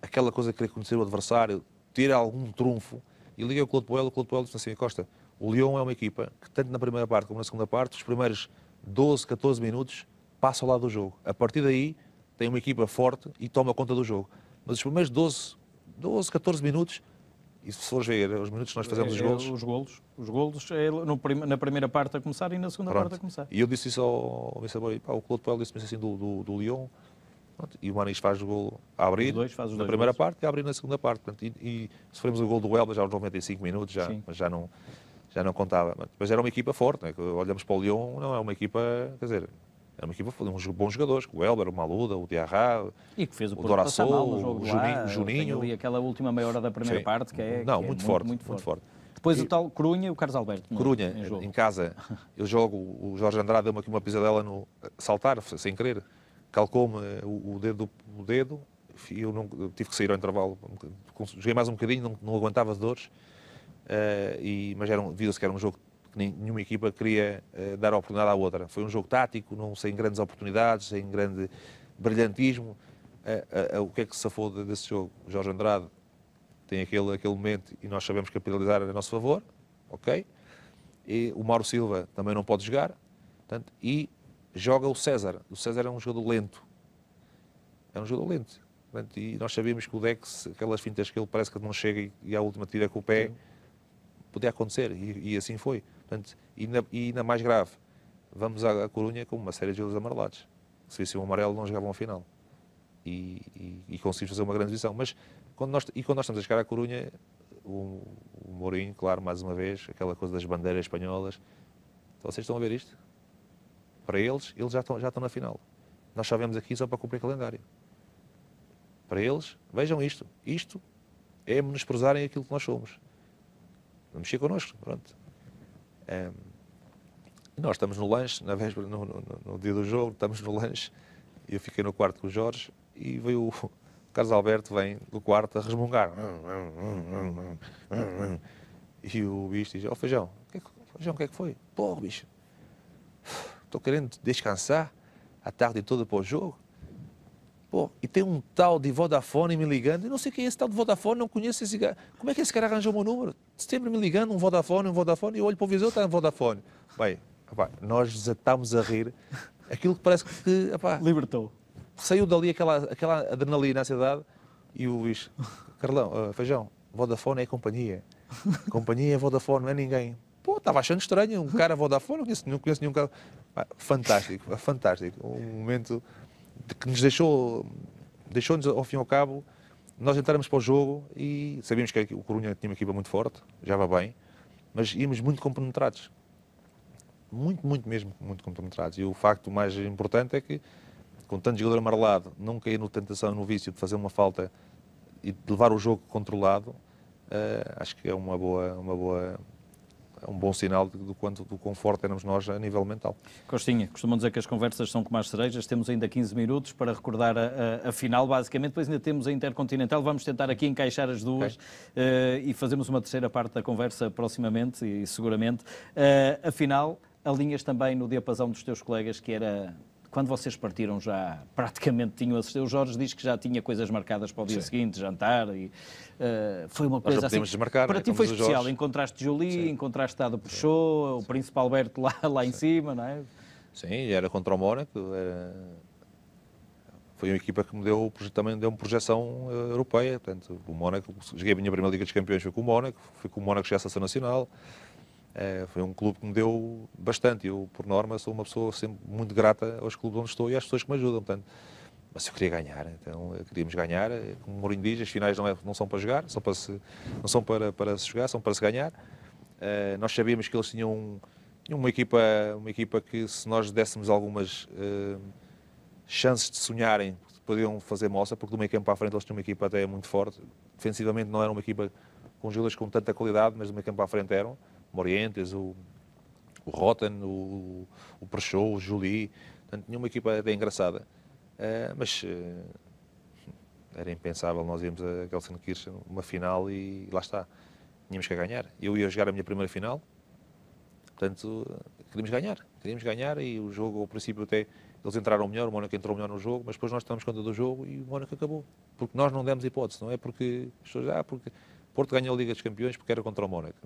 aquela coisa de querer conhecer o adversário, ter algum trunfo, e liga o Claude Poel, o Claude Poel disse assim, Costa, o Lyon é uma equipa que tanto na primeira parte como na segunda parte, os primeiros 12, 14 minutos, passa ao lado do jogo. A partir daí, tem uma equipa forte e toma conta do jogo. Mas os primeiros 12, 12 14 minutos, e se fores ver os minutos que nós fazemos é, os é golos... os golos, os golos é no, na primeira parte a começar e na segunda pronto. parte a começar. E eu disse isso ao Mr. o Claude Poel disse-me assim do, do, do Lyon, Pronto, e o Manis faz o gol a abrir dois, faz na dois primeira parte e a abrir na segunda parte. e, e sofremos o gol do Elba já aos 95 minutos, já, mas já não, já não contava. Mas era uma equipa forte, né? olhamos para o Lyon, não é uma equipa, quer dizer, era uma equipa de uns bons jogadores, o Elber, o Maluda, o Diarra, e que fez o, o Doraçou, o Juninho. e Juninho. aquela última meia hora da primeira Sim. parte que é, não, que é muito, é forte, muito, muito, forte. forte. Depois e... o tal Corunha e o Carlos Alberto. É? Corunha, em, em, casa, eu jogo, o Jorge Andrade deu-me aqui uma pisadela no saltar, sem querer calcou-me eh, o, o, dedo, o dedo e eu, não, tive que sair ao intervalo, joguei mais um bocadinho, não, não aguentava as dores, uh, e, mas um, viu-se que era um jogo que nenhuma equipa queria uh, dar oportunidade à outra. Foi um jogo tático, não, sem grandes oportunidades, sem grande brilhantismo. Uh, o que é que se safou desse jogo? Jorge Andrade tem aquele, aquele momento e nós sabemos capitalizar a nosso favor, ok? E o Mauro Silva também não pode jogar, portanto, e joga o César. O César é um jogador lento. É um jogador lento. E nós sabíamos que o Dex, aquelas fintas que ele parece que não chega e, a à última tira com o pé, Sim. podia acontecer. E, e assim foi. Portanto, e, na, e na mais grave, vamos à, à Corunha com uma série de jogadores amarelados. Se vissem um amarelo, não jogavam a final. E, e, e conseguimos fazer uma grande visão. Mas quando nós, e quando nós estamos a chegar à Corunha, o, o Mourinho, claro, mais uma vez, aquela coisa das bandeiras espanholas. Então, vocês estão a ver isto? Para eles, eles já estão, já estão na final. Nós só vemos aqui só para cumprir calendário. Para eles, vejam isto. Isto é menosprezarem aquilo que nós somos. Não mexer connosco, pronto. É, nós estamos no lanche, na véspera, no, no, no, dia do jogo, estamos no lanche, eu fiquei no quarto com o Jorge e veio o [laughs] Carlos Alberto, vem do quarto a resmungar. E o bicho diz, ó oh, Feijão, o que, é que, feijão, que é que foi? Pô, bicho, estou querendo descansar a tarde toda para o jogo. Pô, e tem um tal de Vodafone me ligando, eu não sei quem é esse tal de Vodafone, não conheço esse cara. Como é que esse cara arranjou meu número? Sempre me ligando, um Vodafone, um Vodafone, e eu olho para o visor, está um Vodafone. Bem, nós desatámos a rir. Aquilo que parece que... Libertou. Saiu dali aquela, aquela adrenalina na cidade e o Luís, Carlão, uh, Feijão, Vodafone é companhia. Companhia é Vodafone, não é ninguém. Pô, estava achando estranho, um cara Vodafone, não conheço, não conheço nenhum cara. Ah, fantástico, é fantástico. Um momento que nos deixou, deixou-nos ao fim e ao cabo, nós entrarmos para o jogo e sabíamos que o Corunha tinha uma equipa muito forte, já vai bem, mas íamos muito compenetrados. Muito, muito mesmo, muito compenetrados. E o facto mais importante é que, com tanto jogador amarelado, não cair no tentação, no vício de fazer uma falta e de levar o jogo controlado, uh, acho que é uma boa, uma boa é um bom sinal do quanto do conforto temos éramos nós a nível mental. Costinha, costumam dizer que as conversas são como as cerejas, temos ainda 15 minutos para recordar a, a, a final, basicamente, depois ainda temos a Intercontinental, vamos tentar aqui encaixar as duas okay. uh, e fazemos uma terceira parte da conversa proximamente e seguramente. Uh, afinal, alinhas também no diapasão dos teus colegas que era quando vocês partiram já praticamente tinham assistido. O Jorge diz que já tinha coisas marcadas para o dia Sim. seguinte, jantar e uh, foi uma coisa assim. Desmarcar, para né? ti foi especial, Jorge. encontraste Jolie, Sim. encontraste Tado Peixoa, o Príncipe Alberto lá, lá em cima, não é? Sim, era contra o Mónaco, era... foi uma equipa que me deu, também deu uma projeção eh, europeia, portanto, o Mónaco, cheguei a minha primeira Liga dos Campeões foi com o Mónaco, fui com o Mónaco cheguei à Seleção Nacional, é, foi um clube que me deu bastante. Eu, por norma, sou uma pessoa sempre muito grata aos clubes onde estou e às pessoas que me ajudam. Portanto, mas eu queria ganhar, então queríamos ganhar. Como o Mourinho diz, as finais não, é, não são para jogar, são para se, não são para, para se jogar, são para se ganhar. Uh, nós sabíamos que eles tinham, um, uma, equipa, uma equipa que, se nós dessemos algumas uh, chances de sonharem, podiam fazer moça, porque do meio campo para a frente eles tinham uma equipa até muito forte. Defensivamente não era uma equipa com jogadores com tanta qualidade, mas do meio campo para a frente eram. Morientes, o, o Rotten, o, o o Juli. Portanto, tinha uma equipa é bem engraçada. Uh, mas uh, era impensável nós irmos a Gelsenkirchen uma final e, lá está. Tínhamos que ganhar. Eu ia jogar a minha primeira final, portanto, queríamos ganhar. Queríamos ganhar e o jogo, ao princípio, até eles entraram melhor, o Mónaco entrou melhor no jogo, mas depois nós tomamos conta do jogo e o Mónaco acabou. Porque nós não demos hipótese, não é porque as pessoas, ah, porque Porto ganhou a Liga dos Campeões porque era contra o Mónaco.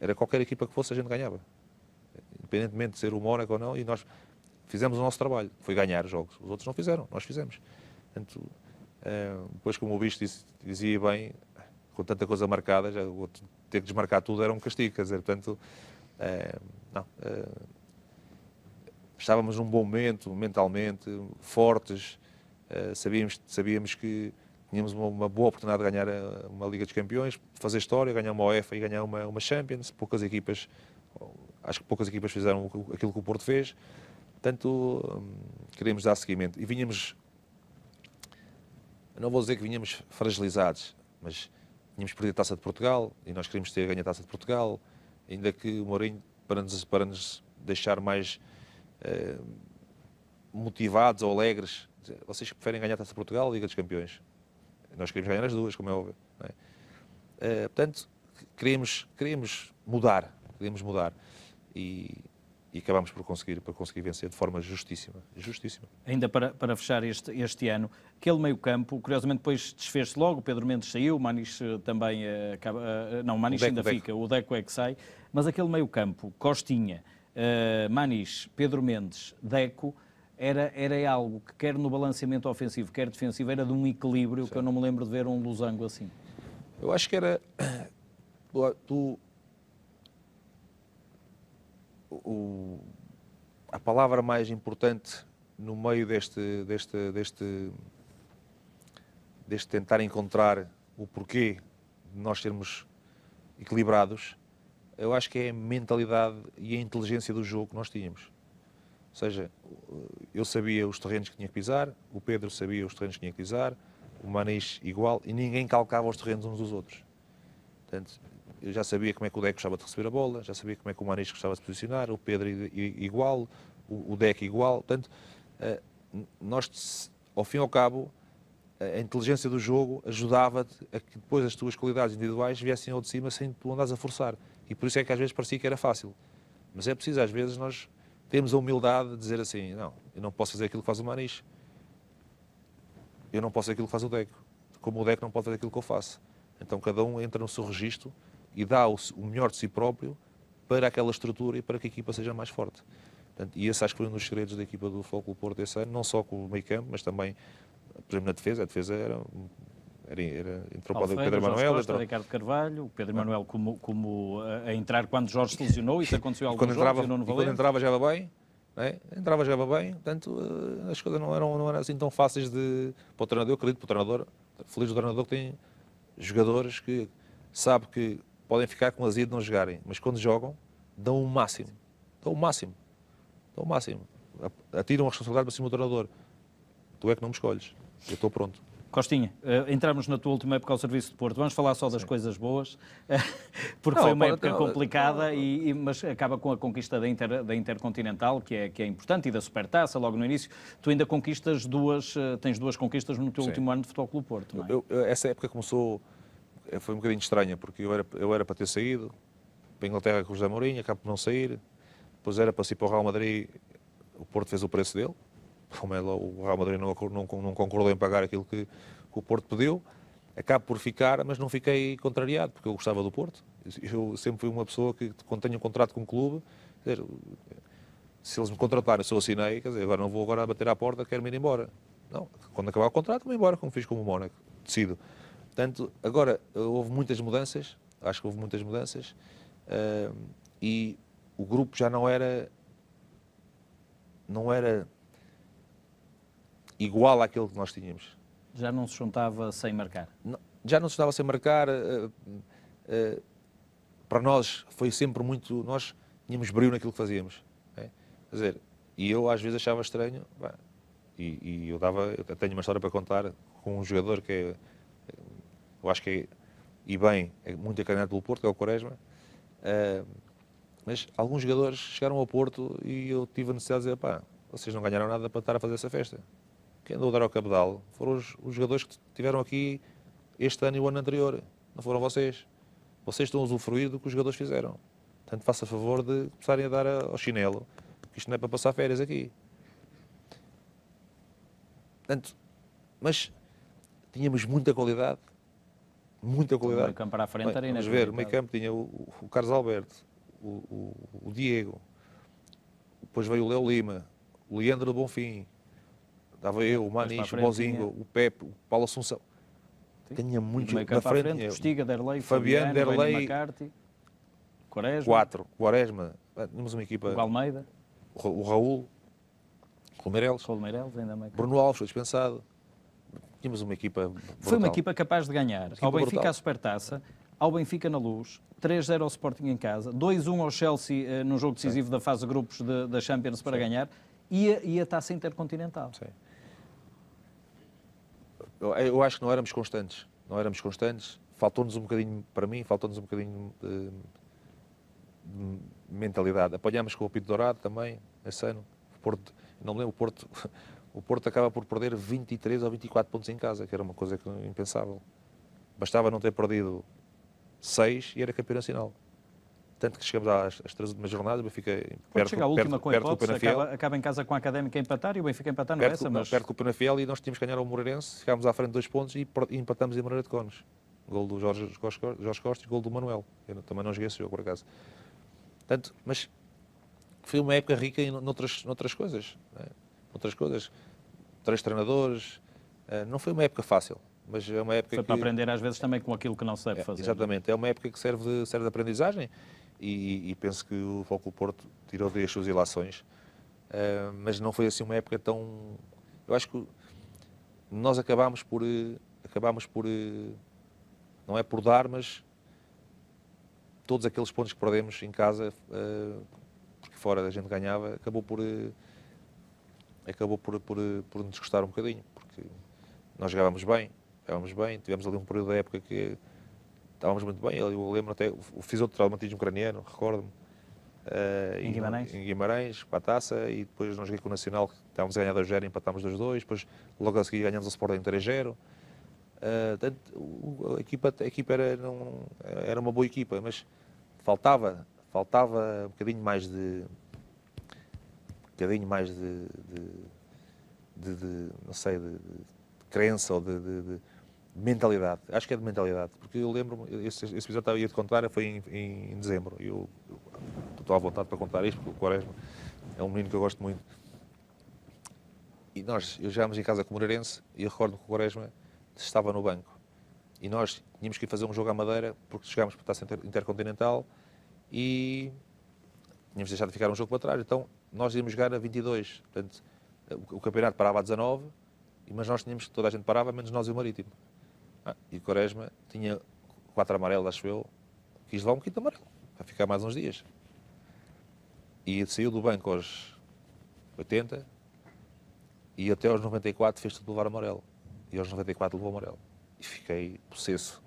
Era qualquer equipa que fosse, a gente ganhava. Independentemente de ser o Mónaco ou não, e nós fizemos o nosso trabalho, foi ganhar jogos. Os outros não fizeram, nós fizemos. Portanto, eh, depois, como o Bicho dizia bem, com tanta coisa marcada, já ter que desmarcar tudo era um castigo, quer dizer, portanto, eh, não. Eh, estávamos num bom momento, mentalmente, fortes, sabíamos, sabíamos que tínhamos uma, uma, boa oportunidade de ganhar eh, uma Liga dos Campeões, fazer história, ganhar uma UEFA e ganhar uma, uma Champions. Poucas equipas, oh, acho que poucas equipas fizeram aquilo que o Porto fez. Portanto, hum, queremos dar seguimento. E vinhamos, não vou dizer que vinhamos fragilizados, mas tínhamos perdido a Taça de Portugal e nós queríamos ter ganho a Taça de Portugal, ainda que o Mourinho, para nos, para nos deixar mais eh, motivados ou alegres, vocês preferem ganhar a Taça de Portugal ou a Liga dos Campeões? Nós queremos ganhar as duas, como é óbvio. É? Uh, portanto, queremos, queremos mudar, queremos mudar. E, e acabamos por conseguir, por conseguir vencer de forma justíssima. justíssima. Ainda para, para fechar este, este ano, aquele meio-campo, curiosamente depois desfez-se logo, Pedro Mendes saiu, o Manis também eh, acaba. Eh, não, o Manis o ainda Deco, fica, o Deco é que sai, mas aquele meio-campo, Costinha, uh, Manis, Pedro Mendes, Deco era, era algo que, quer no balanceamento ofensivo, quer defensivo, era de um equilíbrio Sim. que eu não me lembro de ver um losango assim. Eu acho que era. tu [coughs] o, a palavra mais importante no meio deste, deste, deste, deste tentar encontrar o porquê de nós sermos equilibrados, eu acho que é a mentalidade e a inteligência do jogo que nós tínhamos seja, eu sabia os terrenos que tinha que pisar, o Pedro sabia os terrenos que tinha que pisar, o Manis igual, e ninguém calcava os terrenos uns dos outros. Portanto, eu já sabia como é que o Deco gostava de receber a bola, já sabia como é que o Manis gostava de se posicionar, o Pedro igual, o Deco igual. Portanto, eh, nós, ao fim e ao cabo, eh, a inteligência do jogo ajudava-te a que depois as tuas qualidades individuais viessem ao de cima sem tu andares a forçar. E por isso é que às vezes parecia que era fácil. Mas é preciso, às vezes, nós temos a humildade de dizer assim: não, eu não posso fazer aquilo que faz o Manis eu não posso fazer aquilo que faz o Deco, como o Deco não pode fazer aquilo que eu faço. Então cada um entra no seu registro e dá o, melhor de si próprio para aquela estrutura e para que a equipa seja mais forte. Portanto, e esse acho que foi um dos segredos da equipa do Foco Porto esse ano, não só com o meio campo, mas também, por exemplo, na defesa. A defesa era era, era, entrou para o Pedro Manuel. Costa, entrou... Ricardo Carvalho, o Pedro ah. Manuel como, como eh, a entrar quando Jorge se lesionou, isso aconteceu alguns quando jogos, entrava, quando entrava já estava bem, é? entrava já estava bem, portanto eh, as coisas não eram, não eram assim tão fáceis de, para o treinador, eu acredito, para o treinador, feliz o treinador que tem jogadores que sabe que podem ficar com azia de não jogarem, mas quando jogam dão o máximo, dão o máximo, dão o máximo, atiram a responsabilidade para cima do treinador, tu é que não me escolhes, eu estou pronto. Costinha, eh, entramos na tua última época ao serviço de Porto. Vamos falar só das Sim. coisas boas, [laughs] porque não, foi uma época complicada, e, mas acaba com a conquista da, Inter, da Intercontinental, que é, que é importante, e da Supertaça logo no início. Tu ainda conquistas duas, eh, tens duas conquistas no teu Sim. último ano de Futebol Clube Porto. É? Eu, eu, essa época começou, eh, foi um bocadinho estranha, porque eu era, eu era para ter saído, para a Inglaterra com o José Mourinho, acabo por não sair, depois era para ir para o Real Madrid, o Porto fez o preço dele, pelo é o Real Madrid não, não, não concordou em pagar aquilo que, que o Porto pediu. Acabo por ficar, mas não fiquei contrariado, porque eu gostava do Porto. Eu sempre fui uma pessoa que, quando tenho um contrato com um clube, dizer, se eles me contratarem, se eu assinei, quer dizer, agora não vou agora bater à porta, quero-me ir embora. Não, quando acabar o contrato, vou embora, como fiz com o Mónaco. Decido. Portanto, agora houve muitas mudanças, acho que houve muitas mudanças, uh, e o grupo já não era. Não era igual àquele que nós tínhamos. Já não se juntava sem marcar? Não, já não se juntava sem marcar. Uh, uh, para nós foi sempre muito. Nós tínhamos brilho naquilo que fazíamos. É? Quer dizer, e eu às vezes achava estranho. Bah, e, e, eu dava. Eu tenho uma história para contar com um jogador que é. Eu acho que é. E bem, é muito acanhado pelo Porto, que é o Quaresma. Uh, mas alguns jogadores chegaram ao Porto e eu tive a necessidade de dizer: pá, vocês não ganharam nada para estar a fazer essa festa quem andou a dar ao cabedal foram os, os jogadores que tiveram aqui este ano e o ano anterior. Não foram vocês. Vocês estão a usufruir do que os jogadores fizeram. Portanto, faça favor de começarem a dar ao chinelo, que isto não é para passar férias aqui. Portanto, mas tínhamos muita qualidade. Muita então, qualidade. Meio campo para a frente, Bem, vamos é ver, o meio campo tinha o, o Carlos Alberto, o, o, o Diego, depois veio o Léo Lima, o Leandro Bonfim, Estava eu, o Maniche, o Bozinho, o Pepe, o Paulo Assunção. Sim. Tinha muitos na frente. frente eu, Postiga, Derlei, Fabiano, Derlei, McCarthy, Quaresma. Quatro, Quaresma. Tínhamos uma equipa. O Almeida. O, Raul. o Raul. O Romeireles, ainda mais. Bruno Alves foi dispensado. Tínhamos uma equipa. Brutal. Foi uma equipa capaz de ganhar. Ao Benfica brutal. a Supertaça, ao Benfica na Luz, 3-0 ao Sporting em casa, 2-1 ao Chelsea eh, no jogo decisivo Sim. da fase de grupos da Champions para Sim. ganhar e a, e a taça intercontinental. Sim eu acho que não éramos constantes. Não éramos constantes. Faltou-nos um bocadinho, para mim, faltou-nos um bocadinho de, de mentalidade. Apanhámos com o Pito Dourado também, esse ano. O Porto, não me lembro, o Porto, [laughs] o Porto acaba por perder 23 ou 24 pontos em casa, que era uma coisa impensável. Bastava não ter perdido 6 e era campeão nacional tanto que chegamos às, às três últimas jornadas, o Benfica perto, chega a última perto, com a perto hipótese, Penafiel, acaba, acaba, em casa com a Académica a empatar e o Benfica a empatar não é essa, mas... Perto do Penafiel e nós tínhamos que ganhar ao Moreirense, ficámos à frente de dois pontos e, empatamos em Moreira de Conos. Gol do Jorge, Jorge Costa e gol do Manuel. Eu também não joguei esse jogo, por acaso. Portanto, mas foi uma época rica em noutras, noutras coisas. Né? Outras coisas. Três treinadores. Eh, não foi uma época fácil mas é uma época foi para aprender às vezes também com aquilo que não sabe é, fazer. É? Exatamente, é uma época que serve de, serve de aprendizagem e, e penso que o Foco Porto tirou daí as suas ilações. Uh, mas não foi assim uma época tão. Eu acho que nós acabámos por. Eh, acabámos por. Eh, não é por dar, mas todos aqueles pontos que perdemos em casa, uh, porque fora a gente ganhava, acabou por. Uh, acabou por, por, por nos gostar um bocadinho, porque nós jogávamos bem, jogávamos bem, tivemos ali um período da época que estávamos muito bem. Eu lembro até, fiz outro traumatismo craniano, recordo-me. Uh, em Guimarães? Em Guimarães, para a taça, e depois não joguei com o Nacional, que estávamos a ganhar 2-0, empatámos 2-2, depois logo a seguir ganhamos o Sporting 3-0. Uh, ah, tanto, a equipa, a equipa era, não, era uma boa equipa, mas faltava, faltava um bocadinho mais de. um bocadinho mais de. de, de, de não sei, de, crença ou de Mentalidade, acho que é de mentalidade, porque eu lembro-me, esse, esse episódio estava a te contar, foi em, em, em dezembro, e eu, eu estou à vontade para contar isto, porque o Quaresma é um menino que eu gosto muito. E nós, eu já em casa com o Moreirense, e eu recordo que o Quaresma estava no banco. E nós tínhamos que ir fazer um jogo à Madeira, porque chegámos para a taça intercontinental e tínhamos deixado de ficar um jogo para trás. Então nós íamos jogar a 22. Portanto, o campeonato parava a 19, mas nós tínhamos, toda a gente parava, menos nós e o Marítimo. Ah, e Quaresma tinha quatro amarelos, acho eu, quis levar um quinto amarelo, para ficar mais uns dias. E saiu do banco aos 80 e até aos 94 fez tudo levar amarelo. E aos 94 levou amarelo. E fiquei possesso.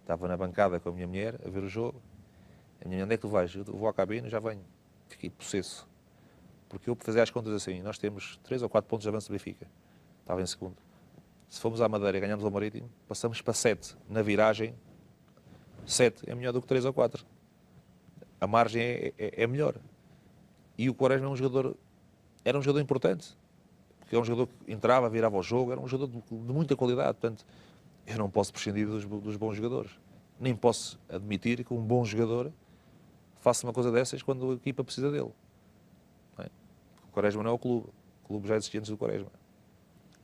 Estava na bancada com a minha mulher a ver o jogo. A minha mulher, onde é que tu vais? Eu vou à cabine já venho. Fiquei possesso. Porque eu fazia as contas assim, nós temos 3 ou 4 pontos de avanço do Benfica. Estava em segundo. Se formos à Madeira e ganhamos ao Marítimo, passamos para 7 na viragem. 7 é melhor do que 3 ou 4. A margem é, é, é melhor. E o Quaresma é um jogador, era um jogador importante, porque é um jogador que entrava, virava o jogo, era um jogador de, de muita qualidade. Portanto, eu não posso prescindir dos, dos bons jogadores. Nem posso admitir que um bom jogador faça uma coisa dessas quando a equipa precisa dele. É? O Quaresma não é o clube. O clube já é existia antes do Quaresma.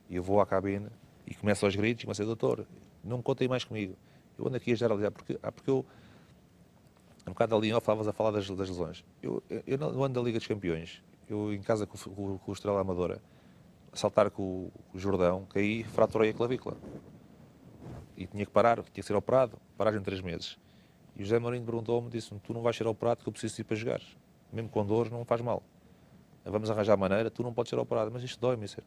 E eu vou à cabine e começa aos gritos, começa a dizer, doutor, não me contem mais comigo. Eu ando aqui a generalizar, porque, ah, porque eu, um bocado ali, ó, falavas a falar das, das lesões. Eu, eu não ando da Liga dos Campeões, eu em casa com, com, com o Estrela Amadora, a saltar com o Jordão, caí, fraturei a clavícula. E tinha que parar, tinha que ser operado, paragem de três meses. E o José Mourinho perguntou-me, disse-me, tu não vais ser operado que eu preciso ir para jogar. Mesmo com dores, não faz mal. Vamos arranjar maneira, tu não podes ser operado. Mas isto dói-me, é.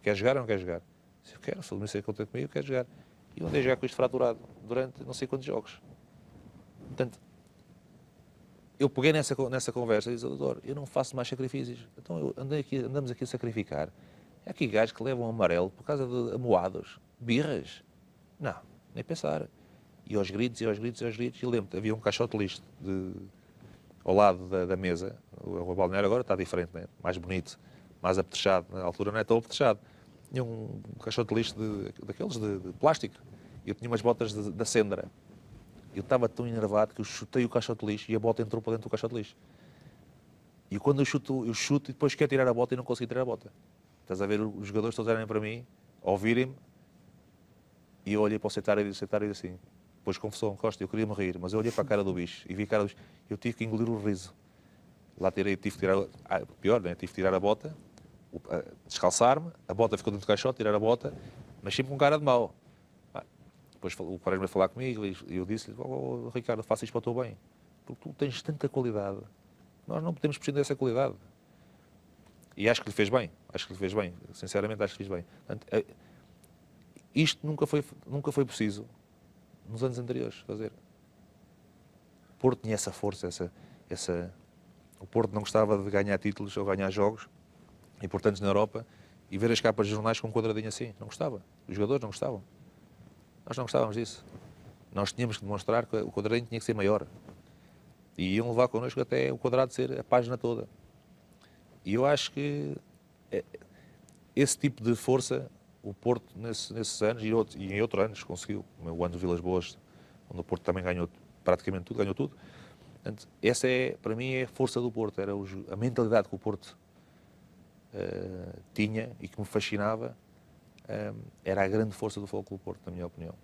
Quer jogar ou não quer jogar? Se eu quero, se o Domingos é contente comigo, eu quero jogar. E onde é jogar com isto fraturado durante não sei quantos jogos. Portanto, eu peguei nessa, nessa conversa e disse, oh, doutor, eu não faço mais sacrifícios. Então aqui, andamos aqui a sacrificar. É aqui gajos que levam amarelo por causa de amoados, birras. Não, nem pensar. E aos gritos, e aos gritos, e aos gritos. E lembro-te, havia um caixote lixo de, ao lado da, da mesa. O, o balneário agora está diferente, né? mais bonito, mais apetrechado. Na altura não é tão apetrechado tinha um caixote de lixo de, daqueles de, de, plástico. Eu tinha umas botas da Sendra. Eu estava tão enervado que eu chutei o caixote de lixo e a bota entrou para dentro do caixote de lixo. E quando eu chuto, eu chuto e depois quero tirar a bota e não consegui tirar a bota. Estás a ver os jogadores todos olharem para mim, ouvirem-me, e eu olhei para o setário e disse, setário assim, depois confessou-me, Costa, eu queria me rir, mas eu olhei para a cara do bicho e vi a cara do bicho, eu tive que engolir o riso. Lá tirei, tive que tirar, ah, pior, né? tive que tirar a bota, descalçar-me, a bota ficou dentro do caixote, tirar a bota, mas sempre com um cara de mau. Ah, depois o Quaresma me falar comigo e eu disse-lhe, oh, oh, oh, Ricardo, faça isto para o teu bem, porque tu tens tanta qualidade, nós não podemos prescindir dessa qualidade. E acho que lhe fez bem, acho que lhe fez bem, sinceramente acho que lhe fez bem. Portanto, eh, isto nunca foi, nunca foi preciso nos anos anteriores fazer. O Porto tinha essa força, essa, essa... o Porto não gostava de ganhar títulos ou ganhar jogos, importantes na Europa, e ver as capas de jornais com um quadradinho assim. Não gostava. Os jogadores não gostavam. Nós não gostávamos disso. Nós tínhamos que demonstrar que o quadradinho tinha que ser maior. E iam levar connosco até o quadrado ser a página toda. E eu acho que eh, esse tipo de força o Porto, nesse, nesses anos e, outro, e em outros anos, conseguiu. O ano do Vilas Boas, onde o Porto também ganhou praticamente tudo, ganhou tudo. Portanto, essa é, para mim, é a força do Porto, era a mentalidade que o Porto tinha e que me fascinava ehm, era a grande força do Futebol Clube Porto, na minha opinião.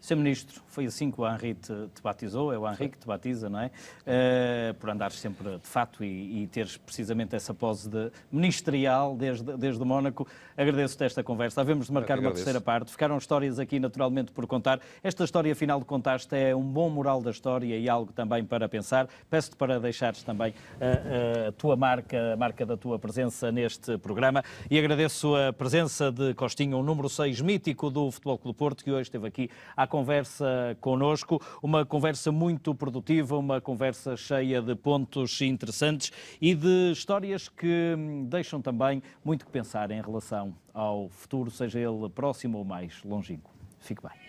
Sr. Ministro, foi assim que o Henri te, te batizou, é o Henri que te batiza, não é? Uh, por andares sempre de fato e, e, teres precisamente essa pose de ministerial desde, desde Mónaco. Agradeço-te esta conversa. Havemos de marcar uma terceira parte. Ficaram histórias aqui naturalmente por contar. Esta história final de contaste é um bom moral da história e algo também para pensar. Peço-te para deixares também a, eh, eh, a, tua marca, a marca da tua presença neste programa. E agradeço a presença de Costinha, o número 6 mítico do Futebol Clube Porto, que hoje esteve aqui à conversa conosco, uma conversa muito produtiva, uma conversa cheia de pontos interessantes e de histórias que deixam também muito que pensar em relação ao futuro, seja ele próximo ou mais longínquo. Fique bem.